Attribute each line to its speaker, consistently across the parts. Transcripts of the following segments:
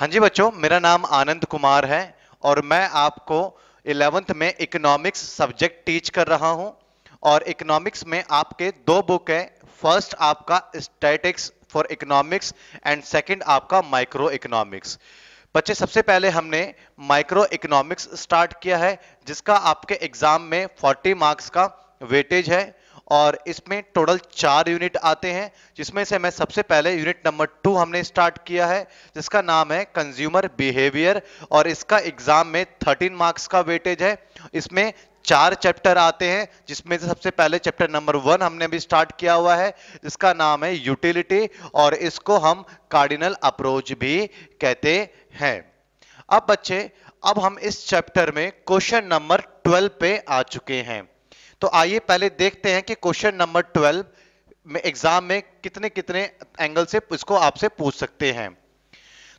Speaker 1: हाँ जी बच्चों मेरा नाम आनंद कुमार है और मैं आपको इलेवेंथ में इकोनॉमिक्स सब्जेक्ट टीच कर रहा हूं और इकोनॉमिक्स में आपके दो बुक है फर्स्ट आपका statistics for economics and second आपका माइक्रो इकोनॉमिक्स बच्चे सबसे पहले हमने माइक्रो इकोनॉमिक्स स्टार्ट किया है जिसका आपके एग्जाम में 40 मार्क्स का वेटेज है और इसमें टोटल चार यूनिट आते हैं जिसमें से मैं सबसे पहले यूनिट नंबर टू हमने स्टार्ट किया है जिसका नाम है कंज्यूमर बिहेवियर और इसका एग्जाम में थर्टीन मार्क्स का वेटेज है इसमें चार चैप्टर आते हैं जिसमें से सबसे पहले चैप्टर नंबर वन हमने भी स्टार्ट किया हुआ है जिसका नाम है यूटिलिटी और इसको हम कार्डिनल अप्रोच भी कहते हैं अब बच्चे अब हम इस चैप्टर में क्वेश्चन नंबर ट्वेल्व पे आ चुके हैं तो आइए पहले देखते हैं कि क्वेश्चन नंबर ट्वेल्व में एग्जाम में कितने कितने एंगल से इसको आपसे पूछ सकते हैं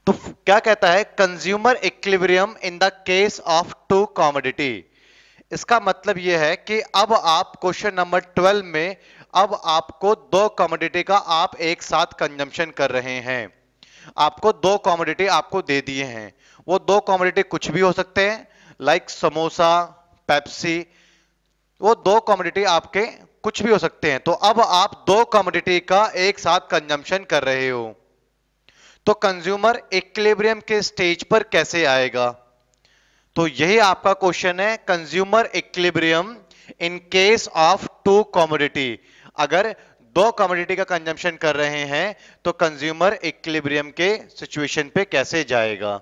Speaker 1: तो क्या कहता है consumer equilibrium in the case of two commodity इसका मतलब यह है कि अब आप क्वेश्चन नंबर ट्वेल्व में अब आपको दो कॉमोडिटी का आप एक साथ कंजम्पशन कर रहे हैं आपको दो कॉमोडिटी आपको दे दिए हैं वो दो कॉमोडिटी कुछ भी हो सकते हैं लाइक समोसा पेप्सी वो दो कॉमोडिटी आपके कुछ भी हो सकते हैं तो अब आप दो कॉमोडिटी का एक साथ कंजम्पशन कर रहे हो तो कंज्यूमर इक्लेब्रियम के स्टेज पर कैसे आएगा तो यही आपका क्वेश्चन है consumer equilibrium in case of two commodity अगर दो कॉमोडिटी का कंजम्पशन कर रहे हैं तो कंज्यूमर इक्लिब्रियम के सिचुएशन पे कैसे जाएगा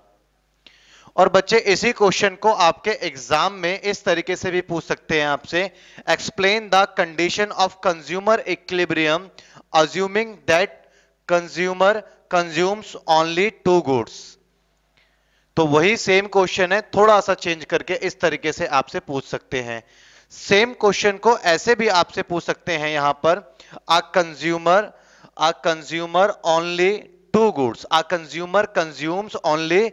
Speaker 1: और बच्चे इसी क्वेश्चन को आपके एग्जाम में इस तरीके से भी पूछ सकते हैं आपसे explain the condition of consumer equilibrium assuming that consumer consumes only two goods तो वही सेम क्वेश्चन है थोड़ा सा चेंज करके इस तरीके से आपसे पूछ सकते हैं सेम क्वेश्चन को ऐसे भी आपसे पूछ सकते हैं यहां पर a consumer a consumer only two goods a consumer consumes only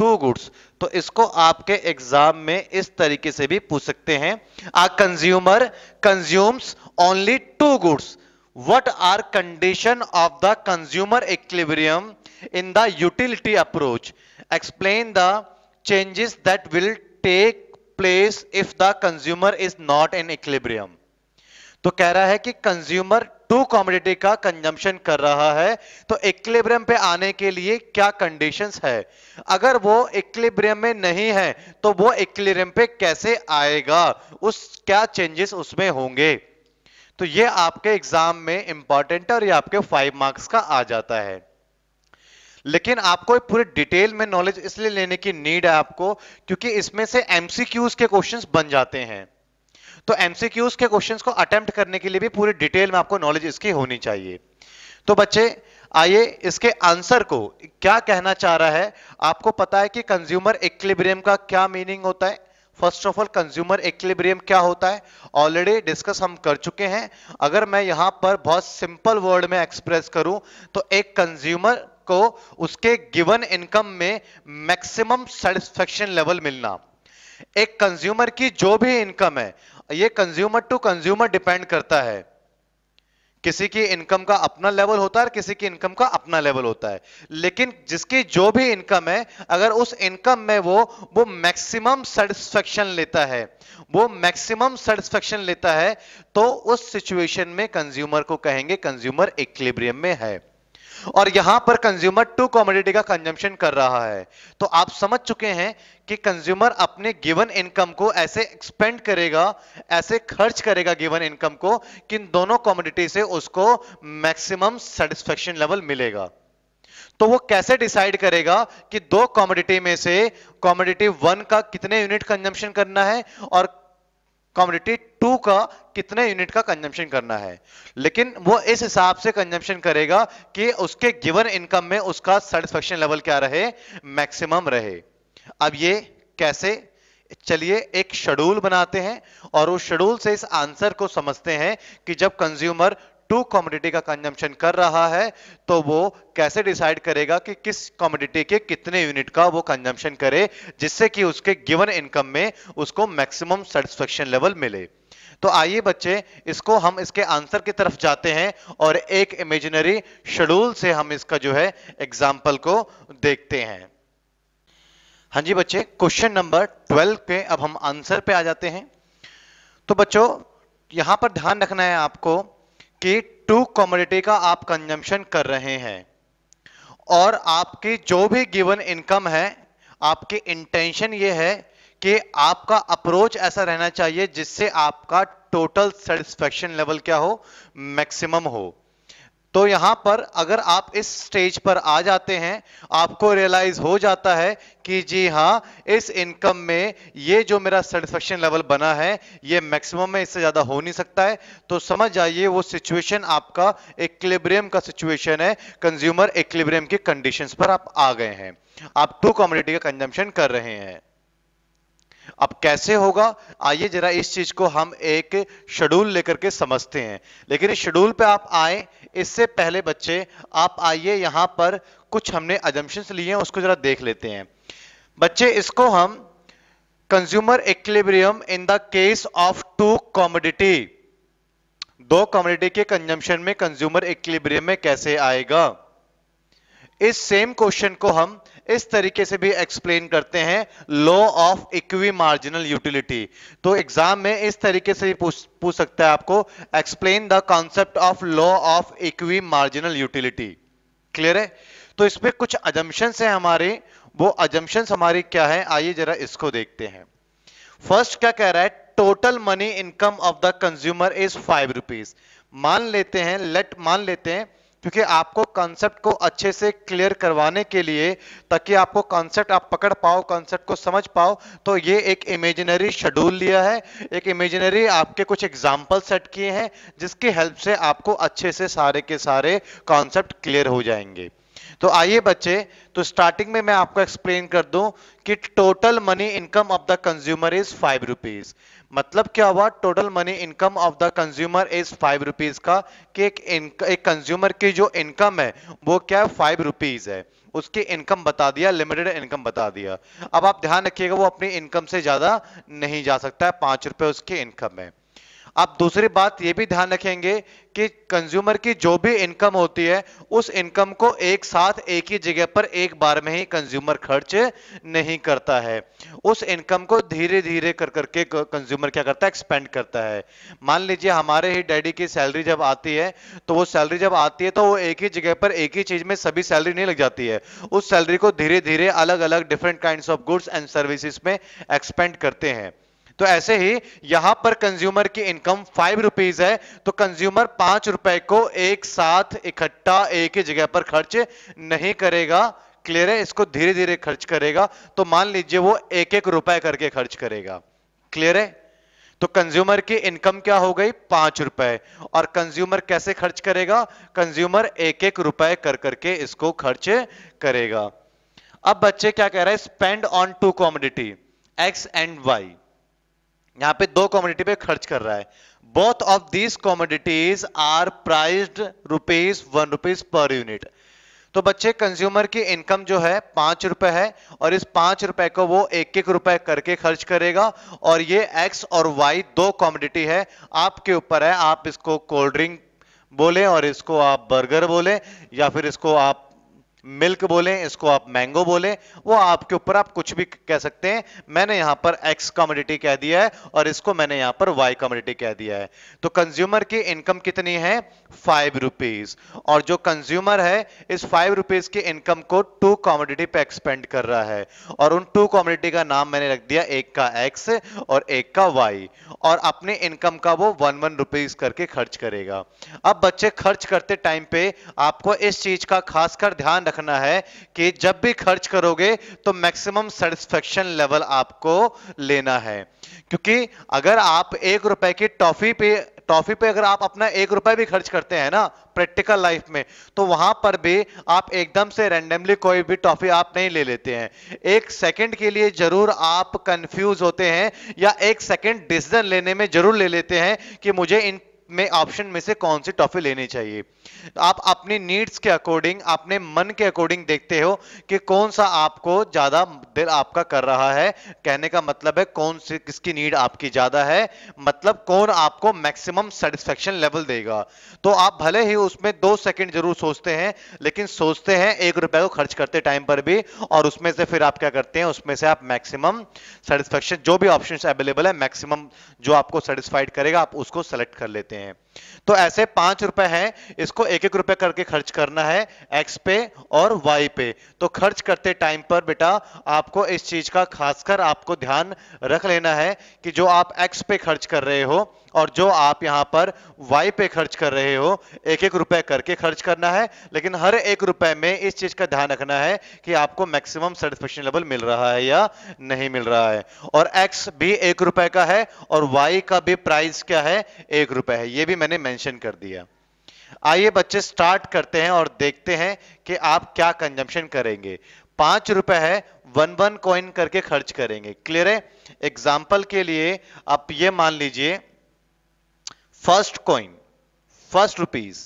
Speaker 1: two goods तो इसको आपके एग्जाम में इस तरीके से भी पूछ सकते हैं a consumer consumes only two goods what are condition of the consumer equilibrium in the utility approach explain the changes that will take place if the consumer is not in equilibrium तो कह रहा है कि consumer two commodity का consumption कर रहा है तो इक्लेब्रियम पे आने के लिए क्या कंडीशंस है अगर वो इक्लेब्रियम में नहीं है तो वो इक्लेब्रियम पे कैसे आएगा उस क्या चेंजेस उसमें होंगे तो ये आपके एग्जाम में इंपॉर्टेंट है और ये आपके फाइव मार्क्स का आ जाता है लेकिन आपको पूरे डिटेल में नॉलेज इसलिए लेने की नीड है आपको क्योंकि इसमें से एमसीक्यूज के क्वेश्चंस बन जाते हैं तो एमसीक्यूज के क्वेश्चंस को अटेम्प्ट करने के लिए भी पूरी डिटेल में आपको नॉलेज इसकी होनी चाहिए तो बच्चे आइए इसके आंसर को क्या कहना चाह रहा है आपको पता है कि कंज्यूमर इक्लिब्रियम का क्या मीनिंग होता है first of all consumer equilibrium क्या होता है ऑलरेडी डिस्कस हम कर चुके हैं अगर मैं यहां पर बहुत सिंपल वर्ड में एक्सप्रेस करूं तो एक कंज्यूमर को उसके गिवन इनकम में मैक्सिमम सेटिस्फेक्शन लेवल मिलना एक कंज्यूमर की जो भी इनकम है ये कंज्यूमर टू कंज्यूमर डिपेंड करता है किसी की इनकम का अपना लेवल होता है किसी की इनकम का अपना लेवल होता है लेकिन जिसकी जो भी इनकम है अगर उस इनकम में वो वो मैक्सिमम सेटिस्फेक्शन लेता है वो मैक्सिमम सेटिस्फेक्शन लेता है तो उस सिचुएशन में कंज्यूमर को कहेंगे कंज्यूमर इक्लिब्रियम में है और यहां पर कंज्यूमर टू कॉमोडिटी का कंजम्पशन कर रहा है तो आप समझ चुके हैं कि कंज्यूमर अपने गिवन इनकम को ऐसे एक्सपेंड करेगा ऐसे खर्च करेगा गिवन इनकम को कि दोनों कॉमोडिटी से उसको मैक्सिमम सेटिस्फेक्शन लेवल मिलेगा तो वो कैसे डिसाइड करेगा कि दो कॉमोडिटी में से कॉमोडिटी वन का कितने यूनिट कंजम्पशन करना है और कॉमोडिटी टू का कितने यूनिट का कंजम्पशन करना है लेकिन वो इस हिसाब से कंजम्पशन करेगा कि उसके गिवन इनकम में उसका सेटिस्फेक्शन लेवल क्या रहे मैक्सिमम रहे अब ये कैसे चलिए एक शेड्यूल बनाते हैं और उस शेड्यूल से इस आंसर को समझते हैं कि जब कंज्यूमर टू कॉमोडिटी का कंजम्पशन कर रहा है तो वो कैसे डिसाइड करेगा कि किस कॉमोडिटी के कितने यूनिट का वो कंजम्पशन करे जिससे कि उसके गिवन इनकम में उसको मैक्सिमम सेटिस्फेक्शन लेवल मिले तो आइए बच्चे इसको हम इसके आंसर की तरफ जाते हैं और एक इमेजिनरी शेड्यूल से हम इसका जो है एग्जाम्पल को देखते हैं हाँ जी बच्चे क्वेश्चन नंबर 12 पे अब हम आंसर पे आ जाते हैं तो बच्चों यहां पर ध्यान रखना है आपको कि टू कॉमोडिटी का आप कंजम्पशन कर रहे हैं और आपकी जो भी गिवन इनकम है आपकी इंटेंशन ये है कि आपका अप्रोच ऐसा रहना चाहिए जिससे आपका टोटल सेटिस्फेक्शन लेवल क्या हो मैक्सिमम हो तो यहां पर अगर आप इस स्टेज पर आ जाते हैं आपको रियलाइज हो जाता है कि जी हाँ इस इनकम में ये जो मेरा सेटिस्फेक्शन लेवल बना है ये मैक्सिमम में इससे ज्यादा हो नहीं सकता है तो समझ जाइए वो सिचुएशन आपका इक्लिब्रियम का सिचुएशन है कंज्यूमर इक्लिब्रियम के कंडीशंस पर आप आ गए हैं आप टू कॉम्युनिटी का कंजम्पशन कर रहे हैं अब कैसे होगा आइए जरा इस चीज को हम एक शेड्यूल लेकर के समझते हैं लेकिन इस शेड्यूल पे आप आए इससे पहले बच्चे आप आइए यहां पर कुछ हमने अजम्पन्स लिए हैं उसको जरा देख लेते हैं बच्चे इसको हम consumer equilibrium in the case of two commodity दो कॉमोडिटी के कंजम्पन में कंज्यूमर इक्लेब्रियम में कैसे आएगा इस सेम क्वेश्चन को हम इस तरीके से भी एक्सप्लेन करते हैं law of equi marginal utility तो एग्जाम में इस तरीके से पूछ पूछ सकता है आपको explain the concept of law of equi marginal utility clear है तो इसमें कुछ अजम्पन है हमारे वो अजम्पन हमारे क्या है आइए जरा इसको देखते हैं फर्स्ट क्या कह रहा है total money income of the consumer is five rupees मान लेते हैं लेट मान लेते हैं क्योंकि आपको कॉन्सेप्ट को अच्छे से क्लियर करवाने के लिए ताकि आपको कॉन्सेप्ट आप पकड़ पाओ कॉन्सेप्ट को समझ पाओ तो ये एक इमेजिनरी शेड्यूल लिया है एक इमेजिनरी आपके कुछ एग्जाम्पल सेट किए हैं जिसकी हेल्प से आपको अच्छे से सारे के सारे कॉन्सेप्ट क्लियर हो जाएंगे तो आइए बच्चे तो स्टार्टिंग में मैं आपको एक्सप्लेन कर दूं कि total money income of the consumer is five rupees मतलब क्या हुआ total money income of the consumer is five rupees का कि एक एक कंज्यूमर की जो इनकम है वो क्या है फाइव रुपीज है उसकी इनकम बता दिया लिमिटेड इनकम बता दिया अब आप ध्यान रखिएगा वो अपनी इनकम से ज्यादा नहीं जा सकता है पांच रुपए उसकी इनकम है आप दूसरी बात ये भी ध्यान रखेंगे कि कंज्यूमर की जो भी इनकम होती है उस इनकम को एक साथ एक ही जगह पर एक बार में ही कंज्यूमर खर्च नहीं करता है उस इनकम को धीरे धीरे कर करके कंज्यूमर क्या करता है एक्सपेंड करता है मान लीजिए हमारे ही डैडी की सैलरी जब आती है तो वो सैलरी जब आती है तो वो एक ही जगह पर एक ही चीज में सभी सैलरी नहीं लग जाती है उस सैलरी को धीरे धीरे अलग अलग different kind of goods and services में एक्सपेंड करते हैं तो ऐसे ही यहां पर कंज्यूमर की इनकम फाइव रुपीज है तो कंज्यूमर पांच रुपए को एक साथ इकट्ठा एक ही जगह पर खर्च नहीं करेगा क्लियर है इसको धीरे धीरे खर्च करेगा तो मान लीजिए वो एक एक रुपए करके खर्च करेगा क्लियर है तो कंज्यूमर की इनकम क्या हो गई पांच रुपए और कंज्यूमर कैसे खर्च करेगा कंज्यूमर एक एक रुपए कर करके इसको खर्च करेगा अब बच्चे क्या कह रहे हैं spend on two commodity X and Y यहां पे दो कॉमोडिटी पे खर्च कर रहा है both of these commodities are priced rupees one rupees per unit तो बच्चे कंज्यूमर की इनकम जो है पांच रुपए है और इस पांच रुपए को वो एक एक रुपए करके खर्च करेगा और ये एक्स और वाई दो कॉमोडिटी है आपके ऊपर है आप इसको कोल्ड ड्रिंक बोले और इसको आप बर्गर बोले या फिर इसको आप मिल्क बोले इसको आप मैंगो बोले वो आपके ऊपर आप कुछ भी कह सकते हैं मैंने यहां पर एक्स कमोडिटी कह दिया है और इसको मैंने यहां पर वाई कमोडिटी कह दिया है तो कंज्यूमर की इनकम कितनी है फाइव रुपीज और जो कंज्यूमर है इस फाइव रुपीज की इनकम को टू कॉमोडिटी पे एक्सपेंड कर रहा है और उन टू कॉमोडिटी का नाम मैंने रख दिया एक का एक्स और एक का वाई और अपने इनकम का वो वन वन रुपीज करके खर्च करेगा अब बच्चे खर्च करते टाइम पे आपको इस चीज का खासकर ध्यान रखना है कि जब भी खर्च करोगे तो मैक्सिमम सेटिस्फेक्शन लेवल आपको लेना है क्योंकि अगर आप एक रुपए की टॉफी पे टॉफी पे अगर आप अपना एक रुपए भी खर्च करते हैं ना प्रैक्टिकल लाइफ में तो वहां पर भी आप एकदम से रैंडमली कोई भी टॉफी आप नहीं ले लेते हैं एक सेकंड के लिए जरूर आप कंफ्यूज होते हैं या एक सेकंड डिसीजन लेने में जरूर ले लेते हैं कि मुझे इन में ऑप्शन में से कौन सी टॉफी लेनी चाहिए आप अपनी नीड्स के अकॉर्डिंग अपने मन के अकॉर्डिंग देखते हो कि कौन सा आपको ज़्यादा दिल आपका कर रहा है कहने का मतलब है कौन सी किसकी नीड आपकी ज़्यादा है मतलब कौन आपको मैक्सिमम सेटिस्फेक्शन लेवल देगा तो आप भले ही उसमें दो सेकेंड जरूर सोचते हैं लेकिन सोचते हैं एक रुपए को तो खर्च करते टाइम पर भी और उसमें से फिर आप क्या करते हैं उसमें से आप मैक्सिमम सेटिस्फेक्शन जो भी ऑप्शन अवेलेबल है मैक्सिमम जो आपको सेटिस्फाइड करेगा आप उसको सेलेक्ट कर लेते हैं सकते हैं तो ऐसे पांच रुपए हैं इसको एक एक रुपए करके खर्च करना है एक्स पे और वाई पे तो खर्च करते टाइम पर बेटा आपको इस चीज का खासकर आपको ध्यान रख लेना है कि जो आप एक्स पे खर्च कर रहे हो और जो आप यहां पर वाई पे खर्च कर रहे हो एक एक रुपए करके खर्च करना है लेकिन हर एक रुपए में इस चीज का ध्यान रखना है कि आपको मैक्सिमम सर्टिफिकेशन लेवल मिल रहा है या नहीं मिल रहा है और एक्स भी एक रुपए का है और वाई का भी प्राइस क्या है एक रुपए है ये भी मैंने मैंशन कर दिया आइए बच्चे स्टार्ट करते हैं और देखते हैं कि आप क्या कंजम्पशन करेंगे पांच रुपए है वन वन कॉइन करके खर्च करेंगे क्लियर है एग्जाम्पल के लिए आप ये मान लीजिए first coin first rupees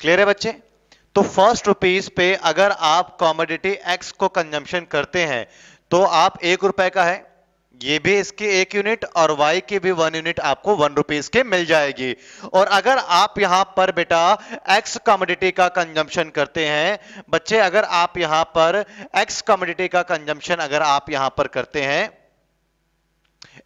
Speaker 1: clear है बच्चे तो फर्स्ट रुपीज पे अगर आप कॉमोडिटी एक्स को कंजम्पशन करते हैं तो आप एक रुपए का है ये भी इसकी एक यूनिट और वाई की भी वन यूनिट आपको वन रुपीज के मिल जाएगी और अगर आप यहां पर बेटा एक्स कमोडिटी का कंजम्पशन करते हैं बच्चे अगर आप यहां पर एक्स कमोडिटी का कंजम्पशन अगर आप यहां पर करते हैं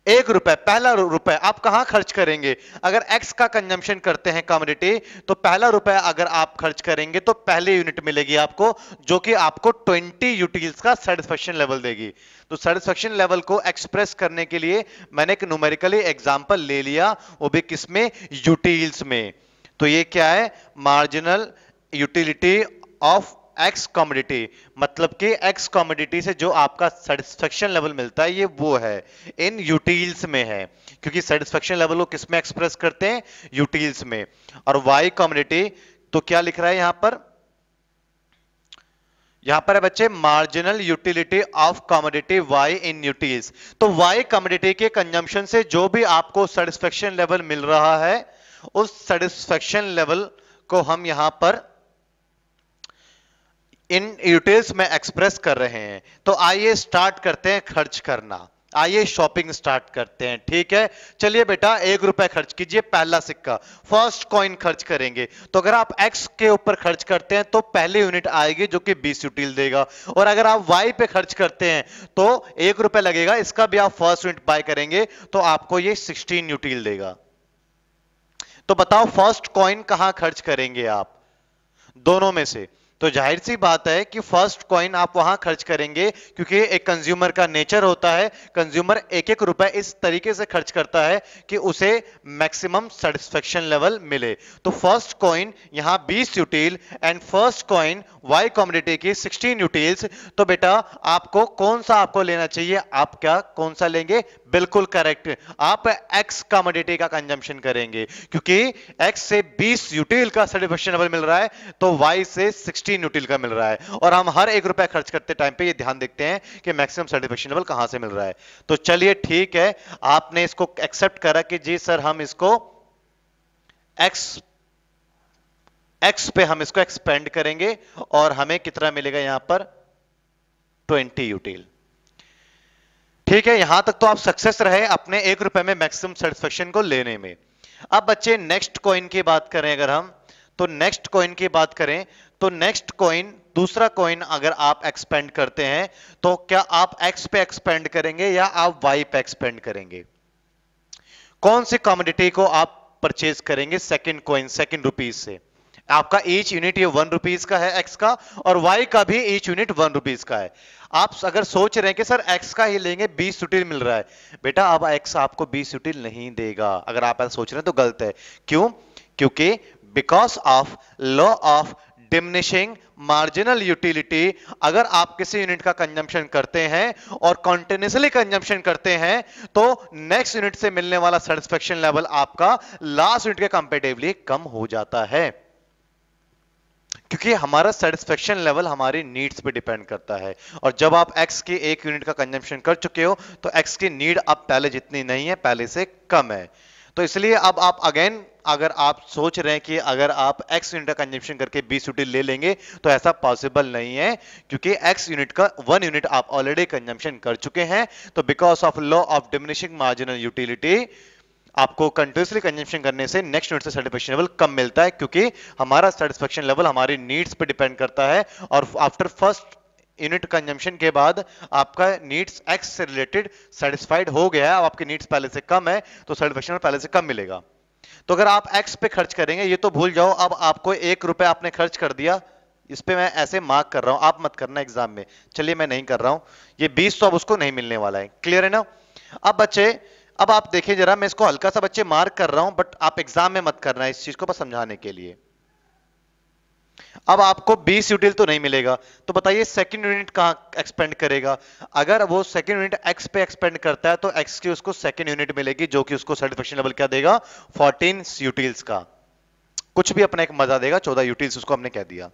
Speaker 1: एक रुपए पहला रुपए आप कहां खर्च करेंगे अगर एक्स का कंजम्पशन करते हैं कम्युनिटी तो पहला रुपए अगर आप खर्च करेंगे तो पहले यूनिट मिलेगी आपको जो कि आपको 20 यूटिल्स का सेटिस्फेक्शन लेवल देगी तो सेटिस्फेक्शन लेवल को एक्सप्रेस करने के लिए मैंने एक न्यूमेरिकली एग्जाम्पल ले लिया वो भी किसमें यूटिल्स में तो ये क्या है marginal utility of X commodity मतलब कि एक्स कॉमोडिटी से जो आपका सेटिस्फेक्शन लेवल मिलता है ये वो है इन यूटील्स में है क्योंकि सेटिस्फेक्शन लेवल को किसमें एक्सप्रेस करते हैं यूटील्स में और वाई कॉमोडिटी तो क्या लिख रहा है यहां पर यहां पर है बच्चे marginal utility of commodity Y in utils तो वाई कॉमोडिटी के कंजम्पशन से जो भी आपको सेटिस्फेक्शन लेवल मिल रहा है उस सेटिस्फेक्शन लेवल को हम यहां पर इन यूटिल्स में एक्सप्रेस कर रहे हैं तो आइए स्टार्ट करते हैं खर्च करना आइए शॉपिंग स्टार्ट करते हैं ठीक है चलिए बेटा एक रुपए खर्च कीजिए पहला सिक्का फर्स्ट कॉइन खर्च करेंगे तो अगर आप एक्स के ऊपर खर्च करते हैं तो पहली यूनिट आएगी जो कि बीस यूटिल देगा और अगर आप वाई पे खर्च करते हैं तो एक रुपए लगेगा इसका भी आप फर्स्ट यूनिट बाय करेंगे तो आपको ये सिक्सटीन यूटिल देगा तो बताओ फर्स्ट कॉइन कहां खर्च करेंगे आप दोनों में से तो जाहिर सी बात है कि फर्स्ट कॉइन आप वहां खर्च करेंगे क्योंकि एक कंज्यूमर का नेचर होता है कंज्यूमर एक एक रुपए इस तरीके से खर्च करता है कि उसे मैक्सिमम सेटिस्फेक्शन लेवल मिले तो फर्स्ट कॉइन यहां 20 util and first coin Y commodity की 16 यूटील्स तो बेटा आपको कौन सा आपको लेना चाहिए आप क्या कौन सा लेंगे बिल्कुल करेक्ट आप एक्स कमोडिटी का कंजम्पशन करेंगे क्योंकि एक्स से 20 यूटिल का सर्टिफिकेशन मिल रहा है तो वाई से 16 यूटिल का मिल रहा है और हम हर एक रुपया खर्च करते टाइम पे ये ध्यान देखते हैं कि मैक्सिमम सर्टिफिकेशन कहां से मिल रहा है तो चलिए ठीक है आपने इसको एक्सेप्ट करा कि जी सर हम इसको एक्स एक्स पे हम इसको एक्सपेंड करेंगे और हमें कितना मिलेगा यहां पर ट्वेंटी यूटिल ठीक है यहां तक तो आप सक्सेस रहे अपने एक रुपए में मैक्सिमम सेटिस्फेक्शन को लेने में अब बच्चे नेक्स्ट कॉइन की बात करें अगर हम तो नेक्स्ट कॉइन की बात करें तो नेक्स्ट कॉइन दूसरा कॉइन अगर आप एक्सपेंड करते हैं तो क्या आप एक्स पे एक्सपेंड करेंगे या आप वाई पे एक्सपेंड करेंगे कौन सी कॉमोडिटी को आप परचेज करेंगे सेकेंड कॉइन सेकेंड रुपीज से आपका ईच यूनिट ये वन रुपीज का है एक्स का और वाई का भी ईच यूनिट वन रुपीज का है आप अगर सोच रहे हैं कि सर एक्स का ही लेंगे बीस सुटिल मिल रहा है बेटा अब एक्स आपको बीस सुटिल नहीं देगा अगर आप ऐसा सोच रहे हैं तो गलत है क्यों क्योंकि because of law of diminishing marginal utility अगर आप किसी यूनिट का कंजम्पशन करते हैं और कॉन्टिन्यूसली कंजम्पशन करते हैं तो नेक्स्ट यूनिट से मिलने वाला सेटिस्फेक्शन लेवल आपका लास्ट यूनिट के कंपेटिवली कम हो जाता है क्योंकि हमारा सेटिस्फेक्शन लेवल हमारी नीड्स पे डिपेंड करता है और जब आप एक्स के एक यूनिट का कंजम्पशन कर चुके हो तो एक्स की नीड अब पहले जितनी नहीं है पहले से कम है तो इसलिए अब आप अगेन अगर आप सोच रहे हैं कि अगर आप x यूनिट का कंजम्पशन करके 20 यूनिट ले लेंगे तो ऐसा पॉसिबल नहीं है क्योंकि x यूनिट का वन यूनिट आप ऑलरेडी कंजम्पशन कर चुके हैं तो because of law of diminishing marginal utility आपको कंटिन्यूसली कंजम्पन करने से नेक्स्ट यूनिट से सेटिस्फेक्शन लेवल कम मिलता है क्योंकि हमारा सेटिस्फेक्शन लेवल हमारी नीड्स पर डिपेंड करता है और आफ्टर फर्स्ट यूनिट कंजम्पन के बाद आपका नीड्स एक्स से रिलेटेड सेटिस्फाइड हो गया है अब आपके नीड्स पहले से कम है तो सेटिस्फेक्शन पहले से कम मिलेगा तो अगर आप एक्स पे खर्च करेंगे ये तो भूल जाओ अब आपको एक रुपए आपने खर्च कर दिया इस पे मैं ऐसे मार्क कर रहा हूं आप मत करना एग्जाम में चलिए मैं नहीं कर रहा हूं ये बीस तो अब उसको नहीं मिलने वाला है क्लियर है ना अब बच्चे अब आप देखें जरा मैं इसको हल्का सा बच्चे मार्क कर रहा हूं बट आप एग्जाम में मत करना इस चीज को बस समझाने के लिए अब आपको 20 यूटिल तो नहीं मिलेगा तो बताइए सेकंड यूनिट कहां एक्सपेंड करेगा अगर वो सेकंड यूनिट एक्स पे एक्सपेंड करता है तो एक्स की उसको सेकंड यूनिट मिलेगी जो कि उसको सर्टिफिकेशन लेवल क्या देगा 14 यूटिल्स का कुछ भी अपना एक मजा देगा 14 यूटिल्स उसको हमने कह दिया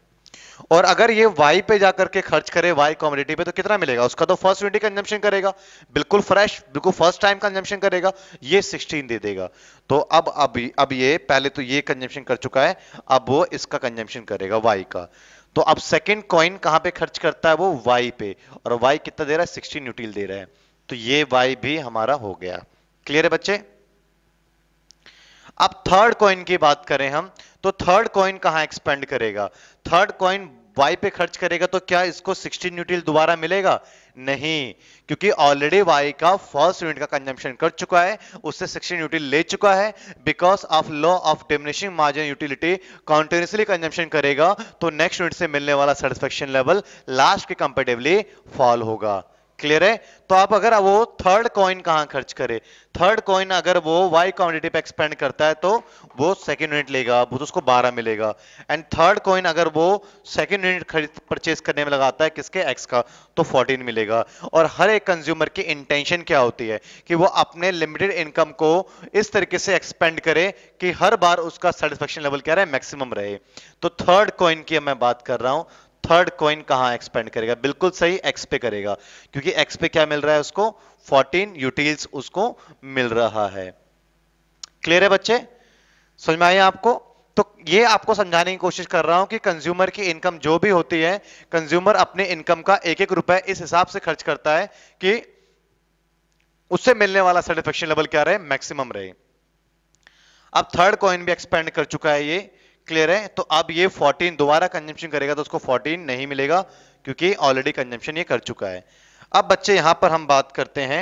Speaker 1: और अगर ये Y पे जाकर के खर्च करे Y कॉमोडिटी पे तो कितना मिलेगा उसका तो फर्स्ट यूनिट कंजम्पशन करेगा बिल्कुल फ्रेश बिल्कुल फर्स्ट टाइम कंजम्पशन करेगा ये 16 दे देगा तो अब अभी अब ये पहले तो ये कंजम्पशन कर चुका है अब वो इसका कंजम्पशन करेगा Y का तो अब सेकेंड कॉइन कहां पे खर्च करता है वो वाई पे और वाई कितना दे रहा है सिक्सटीन यूटील दे रहा है तो ये वाई भी हमारा हो गया क्लियर है बच्चे अब थर्ड कॉइन की बात करें हम तो थर्ड कॉइन कहा एक्सपेंड करेगा थर्ड कॉइन वाई पे खर्च करेगा तो क्या इसको 60 यूटिल दोबारा मिलेगा नहीं क्योंकि ऑलरेडी वाई का फर्स्ट यूनिट का कंजम्पशन कर चुका है उससे सिक्सटीन यूटिल ले चुका है because of law of diminishing margin utility continuously consumption करेगा तो नेक्स्ट यूनिट से मिलने वाला सेटिस्फेक्शन लेवल लास्ट के कंपेटिवली फॉल होगा क्लियर है तो आप अगर वो थर्ड कॉइन कहां खर्च करे थर्ड कॉइन अगर वो वाई क्वांटिटी पे एक्सपेंड करता है तो वो सेकंड यूनिट लेगा वो तो उसको 12 मिलेगा एंड थर्ड कॉइन अगर वो सेकंड यूनिट खरीद परचेज करने में लगाता है किसके एक्स का तो 14 मिलेगा और हर एक कंज्यूमर की इंटेंशन क्या होती है कि वो अपने लिमिटेड इनकम को इस तरीके से एक्सपेंड करे कि हर बार उसका सेटिस्फेक्शन लेवल क्या रहे मैक्सिमम रहे तो थर्ड कॉइन की मैं बात कर रहा हूं थर्ड कॉइन कहां एक्सपेंड करेगा बिल्कुल सही एक्स पे करेगा क्योंकि एक्स पे क्या मिल रहा है उसको 14 यूटिल्स उसको मिल रहा है क्लियर है बच्चे समझ में आया आपको तो ये आपको समझाने की कोशिश कर रहा हूं कि कंज्यूमर की इनकम जो भी होती है कंज्यूमर अपने इनकम का एक एक रुपए इस हिसाब से खर्च करता है कि उससे मिलने वाला सेटिस्फेक्शन लेवल क्या रहे मैक्सिमम रहे अब थर्ड कॉइन भी एक्सपेंड कर चुका है ये क्लियर है तो अब ये 14 दोबारा कंजम्पशन करेगा तो उसको 14 नहीं मिलेगा क्योंकि ऑलरेडी कंजम्पशन ये कर चुका है अब बच्चे यहां पर हम बात करते हैं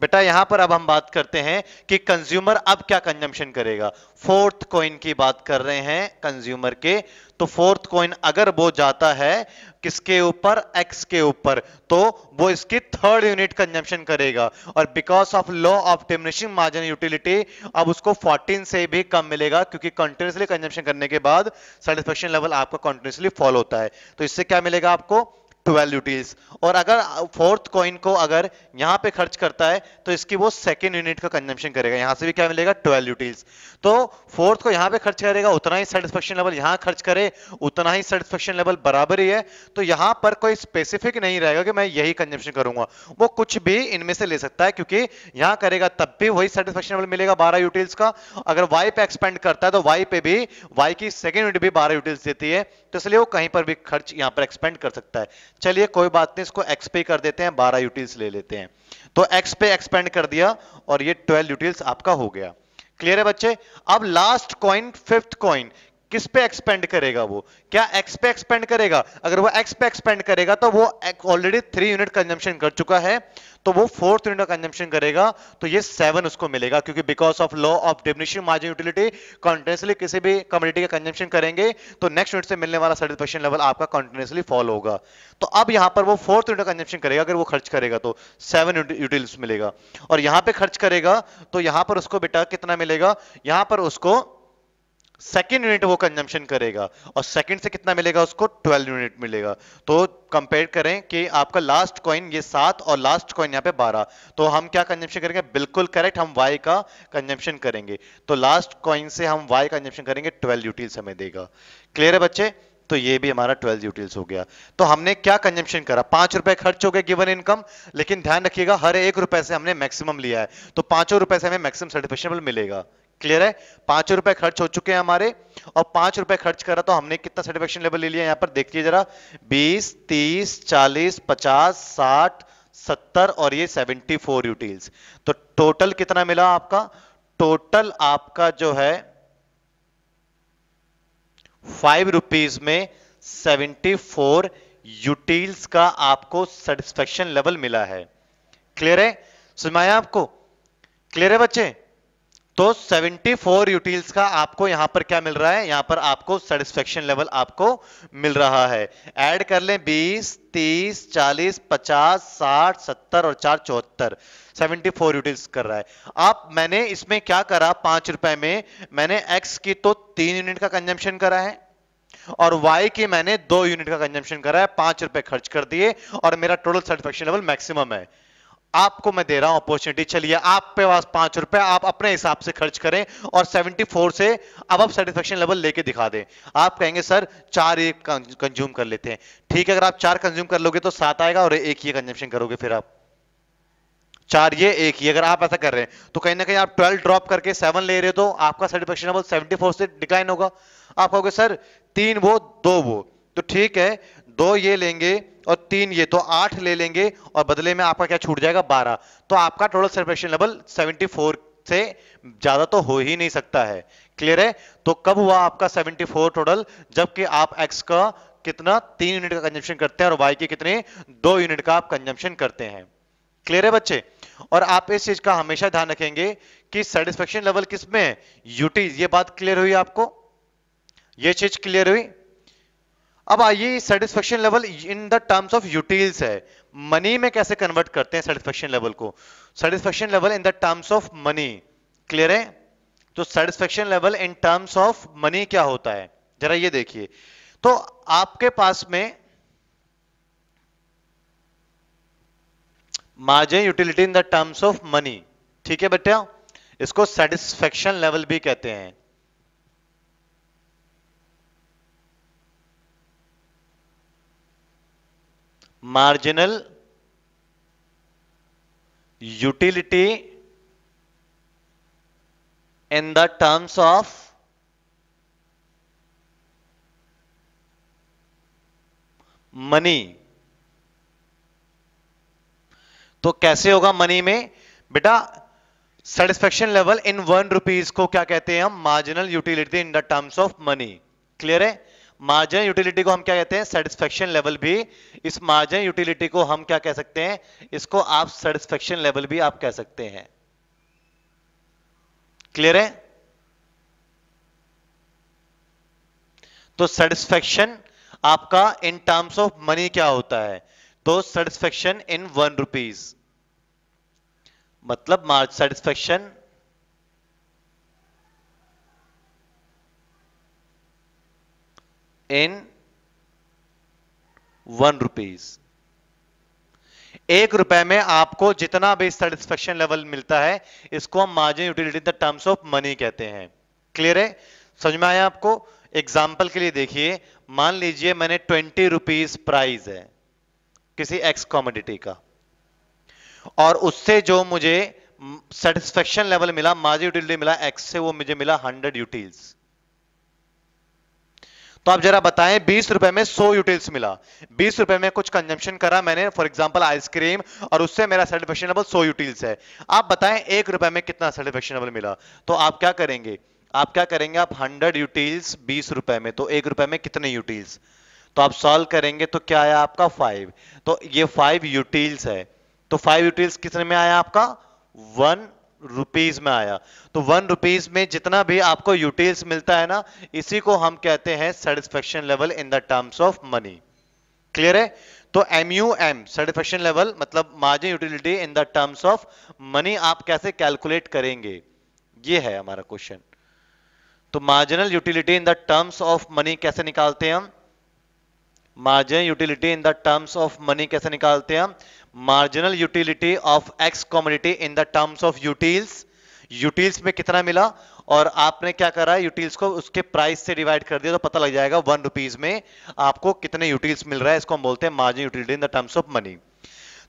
Speaker 1: बेटा यहां पर अब हम बात करते हैं कि कंज्यूमर अब क्या कंजम्पशन करेगा फोर्थ कॉइन की बात कर रहे हैं कंज्यूमर के तो फोर्थ कॉइन अगर वो जाता है किसके ऊपर एक्स के ऊपर तो वो इसकी थर्ड यूनिट कंजम्पशन करेगा और because of law of diminishing margin utility अब उसको 14 से भी कम मिलेगा क्योंकि कंटिन्यूसली कंजम्पशन करने के बाद सेटिस्फेक्शन लेवल आपका कंटिन्यूसली फॉलो होता है तो इससे क्या मिलेगा आपको वैल्यूटीज और अगर फोर्थ कॉइन को अगर यहां पे खर्च करता है तो इसकी वो सेकेंड यूनिट का कंजम्पशन करेगा यहां से भी क्या मिलेगा ट्वेल्व यूटीज तो फोर्थ को यहां पे खर्च करेगा उतना ही सेटिस्फेक्शन लेवल यहां खर्च करे उतना ही सेटिस्फेक्शन लेवल बराबर ही है तो यहां पर कोई स्पेसिफिक नहीं रहेगा कि मैं यही कंजम्पशन करूंगा वो कुछ भी इनमें से ले सकता है क्योंकि यहां करेगा तब भी वही सेटिस्फेक्शन लेवल मिलेगा बारह यूटीज का अगर वाई पे एक्सपेंड करता है तो वाई पे भी वाई की सेकेंड यूनिट भी बारह यूटीज देती है तो इसलिए वो कहीं पर भी खर्च यहां पर एक्सपेंड कर सकता है चलिए कोई बात नहीं इसको एक्स पे कर देते हैं बारह यूटिल्स ले लेते हैं तो एक्स पे एक्सपेंड कर दिया और ये ट्वेल्व यूटिल्स आपका हो गया क्लियर है बच्चे अब लास्ट कॉइन फिफ्थ कॉइन किस पे एक्सपेंड करेगा वो क्या एक्स पे एक्सपेंड करेगा अगर वो एक्स पे एक्सपेंड करेगा तो वो ऑलरेडी थ्री यूनिट कंजम्पशन कर चुका है तो वो फोर्थ यूनिट कंजम्पशन करेगा तो ये सेवन उसको मिलेगा क्योंकि because of law of diminishing margin utility continuously किसी भी कम्युनिटी का कंजम्पशन करेंगे तो नेक्स्ट यूनिट से मिलने वाला सर्टिफिकेशन लेवल आपका कॉन्टिन्यूसली फॉल होगा तो अब यहां पर वो फोर्थ यूनिट कंजम्पशन करेगा अगर वो खर्च करेगा तो सेवन यूटिल्स मिलेगा और यहां पर खर्च करेगा तो यहां पर उसको बेटा कितना मिलेगा यहां पर उसको सेकेंड यूनिट वो कंजम्पशन करेगा और सेकेंड से कितना मिलेगा उसको ट्वेल्व यूनिट मिलेगा तो कंपेयर करें कि आपका लास्ट कॉइन ये सात और लास्ट कॉइन यहाँ पे बारह तो हम क्या कंजम्पशन करेंगे बिल्कुल करेक्ट हम वाई का कंजम्पशन करेंगे तो लास्ट कॉइन से हम वाई कंजम्पशन करेंगे ट्वेल्व यूटिल्स हमें देगा क्लियर है बच्चे तो ये भी हमारा ट्वेल्व यूटिल्स हो गया तो हमने क्या कंजम्पशन करा पांच रुपए खर्च हो गए गिवन इनकम लेकिन ध्यान रखिएगा हर एक रुपए से हमने मैक्सिमम लिया है तो पांचों रुपए से हमें मैक्सिमम सर्टिफिकेशन मिलेगा क्लियर है पांच रुपए खर्च हो चुके हैं हमारे और पांच रुपए खर्च कर रहा तो हमने कितना सेटिस्फेक्शन लेवल ले लिया यहां पर देखिए जरा बीस तीस चालीस पचास साठ सत्तर और ये सेवेंटी फोर यूटील्स तो टोटल कितना मिला आपका टोटल आपका जो है फाइव रुपीज में सेवेंटी फोर यूटील्स का आपको सेटिस्फेक्शन लेवल मिला है क्लियर है सुनवाया आपको क्लियर है बच्चे तो 74 यूटिल्स का आपको यहां पर क्या मिल रहा है यहां पर आपको सेटिस्फेक्शन लेवल आपको मिल रहा है ऐड कर लें 20, 30, 40, 50, 60, 70 और चार चौहत्तर 74 यूटिल्स कर रहा है आप मैंने इसमें क्या करा पांच रुपए में मैंने एक्स की तो तीन यूनिट का कंजम्पशन करा है और y की मैंने दो यूनिट का कंजम्पशन करा है पांच रुपए खर्च कर दिए और मेरा टोटल सेटिस्फेक्शन लेवल मैक्सिमम है आपको मैं दे रहा हूं अपॉर्चुनिटी चलिए आप पे पास पांच रुपए आप अपने हिसाब से खर्च करें और 74 से अब आप सेटिस्फेक्शन लेवल लेके दिखा दें आप कहेंगे सर चार एक कंज्यूम कर लेते हैं ठीक है अगर आप चार कंज्यूम कर लोगे तो सात आएगा और एक ही कंजम्पशन करोगे फिर आप चार ये एक ही अगर आप ऐसा कर रहे हैं तो कहीं ना कहीं आप ट्वेल्व ड्रॉप करके सेवन ले रहे हो तो आपका सेटिस्फेक्शन लेवल सेवेंटी फोर से डिक्लाइन होगा आप कहोगे सर तीन वो दो वो तो ठीक है दो ये लेंगे और तीन ये तो आठ ले लेंगे और बदले में आपका क्या छूट जाएगा बारह तो आपका total separation level seventy four से ज्यादा तो हो ही नहीं सकता है क्लियर है तो कब हुआ आपका फोर टोटल जबकि आप एक्स का कितना तीन यूनिट का कंजम्पन करते हैं और वाई के कितने दो यूनिट का आप कंजम्पन करते हैं क्लियर है बच्चे और आप इस चीज का हमेशा ध्यान रखेंगे कि सेटिस्फेक्शन लेवल किसमें यूटीज यूटी ये बात क्लियर हुई आपको ये चीज क्लियर हुई अब आइए satisfaction level in the terms of utils है मनी में कैसे कन्वर्ट करते हैं सेटिस्फेक्शन लेवल को satisfaction level in the terms of money clear है तो satisfaction level in terms of money क्या होता है जरा ये देखिए तो आपके पास में margin utility in the terms of money ठीक है बेटा इसको सेटिस्फेक्शन लेवल भी कहते हैं marginal utility in the terms of money तो कैसे होगा मनी में बेटा satisfaction level in one rupees को क्या कहते हैं हम marginal utility in the terms of money clear है मार्जिन यूटिलिटी को हम क्या कहते हैं सेटिस्फेक्शन लेवल भी इस मार्जिन यूटिलिटी को हम क्या कह सकते हैं इसको आप सेटिस्फेक्शन लेवल भी आप कह सकते हैं क्लियर है तो सेटिस्फेक्शन आपका इन टर्म्स ऑफ मनी क्या होता है तो सेटिस्फेक्शन इन वन रुपीज मतलब सेटिस्फेक्शन इन वन रुपीज एक रुपए में आपको जितना भी सेटिस्फेक्शन लेवल मिलता है इसको हम margin utility the terms of money कहते हैं क्लियर है समझ में आया आपको एग्जाम्पल के लिए देखिए मान लीजिए मैंने ट्वेंटी रुपीज प्राइज है किसी एक्स कॉमोडिटी का और उससे जो मुझे सेटिस्फेक्शन लेवल मिला मार्जिन यूटिलिटी मिला एक्स से वो मुझे मिला हंड्रेड यूटिल्स तो आप जरा बताएं बीस रुपए में सो यूटिल्स मिला बीस रुपए में कुछ कंजम्पशन करा मैंने फॉर एग्जाम्पल आइसक्रीम और उससे मेरा सेटिस्फेक्शनेबल सो यूटिल्स है आप बताएं एक रुपए में कितना सेटिस्फेक्शनेबल मिला तो आप क्या करेंगे आप क्या करेंगे आप हंड्रेड यूटिल्स बीस रुपए में तो एक रुपए में कितने यूटिल्स तो आप सॉल्व करेंगे तो क्या आया आपका फाइव तो ये फाइव यूटिल्स है तो फाइव यूटिल्स कितने में आया आपका वन रुपीज में आया तो वन रुपीज में जितना भी आपको यूटिल्स मिलता है ना इसी को हम कहते हैं satisfaction level in the terms of money clear है तो M U M satisfaction level मतलब margin utility in the terms of money आप कैसे कैलकुलेट करेंगे ये है हमारा क्वेश्चन तो marginal utility in the terms of money कैसे निकालते हैं हम margin utility in the terms of money कैसे निकालते हैं हम marginal utility of X commodity in the terms of utils utils में कितना मिला और आपने क्या करा यूटील्स को उसके प्राइस से डिवाइड कर दिया तो पता लग जाएगा वन रुपीज में आपको कितने यूटील्स मिल रहा है इसको हम बोलते हैं margin utility in the terms of money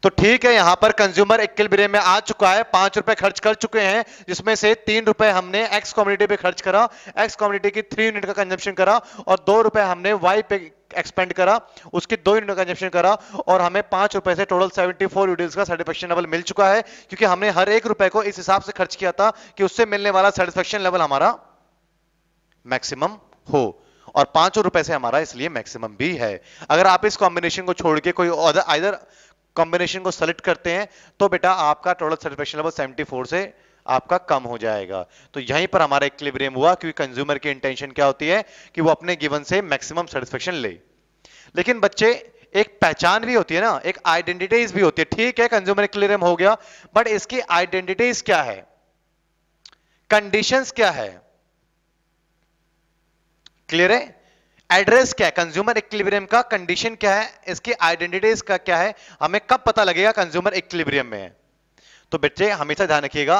Speaker 1: तो ठीक है यहां पर कंज्यूमर एक बिरे में आ चुका है पांच रुपए खर्च कर चुके हैं जिसमें से तीन रुपए हमने एक्स कम्युनिटी पे खर्च करा एक्स कम्युनिटी की थ्री यूनिट का कंजप्शन करा और दो रुपए हमने वाई पे एक्सपेंड करा उसके दो यूनिट का कंजप्शन करा और हमें पांच रुपए से टोटल सेवेंटी फोर यूनिट का सेटिस्फेक्शन लेवल मिल चुका है क्योंकि हमने हर एक रुपए को इस हिसाब से खर्च किया था कि उससे मिलने वाला सेटिस्फेक्शन लेवल हमारा मैक्सिमम हो और पांच रुपए से हमारा इसलिए मैक्सिमम भी है अगर आप इस कॉम्बिनेशन को छोड़ के कोई आइदर कॉम्बिनेशन को सेलेक्ट करते हैं तो बेटा आपका टोटल सेटिस्फेक्शन लेवल सेवेंटी से आपका कम हो जाएगा तो यहीं पर हमारा इक्लिब्रियम हुआ क्योंकि कंज्यूमर की इंटेंशन क्या होती है कि वो अपने गिवन से मैक्सिमम सेटिस्फेक्शन ले लेकिन बच्चे एक पहचान भी होती है ना एक आइडेंटिटीज भी होती है ठीक है कंज्यूमर क्लियरम हो गया बट इसकी आइडेंटिटीज क्या है कंडीशंस क्या है क्लियर है एड्रेस क्या है कंज्यूमर इक्लिब्रियम का कंडीशन क्या है इसकी आइडेंटिटीज का क्या है हमें कब पता लगेगा कंज्यूमर इक्लिब्रियम में तो बच्चे हमेशा ध्यान रखिएगा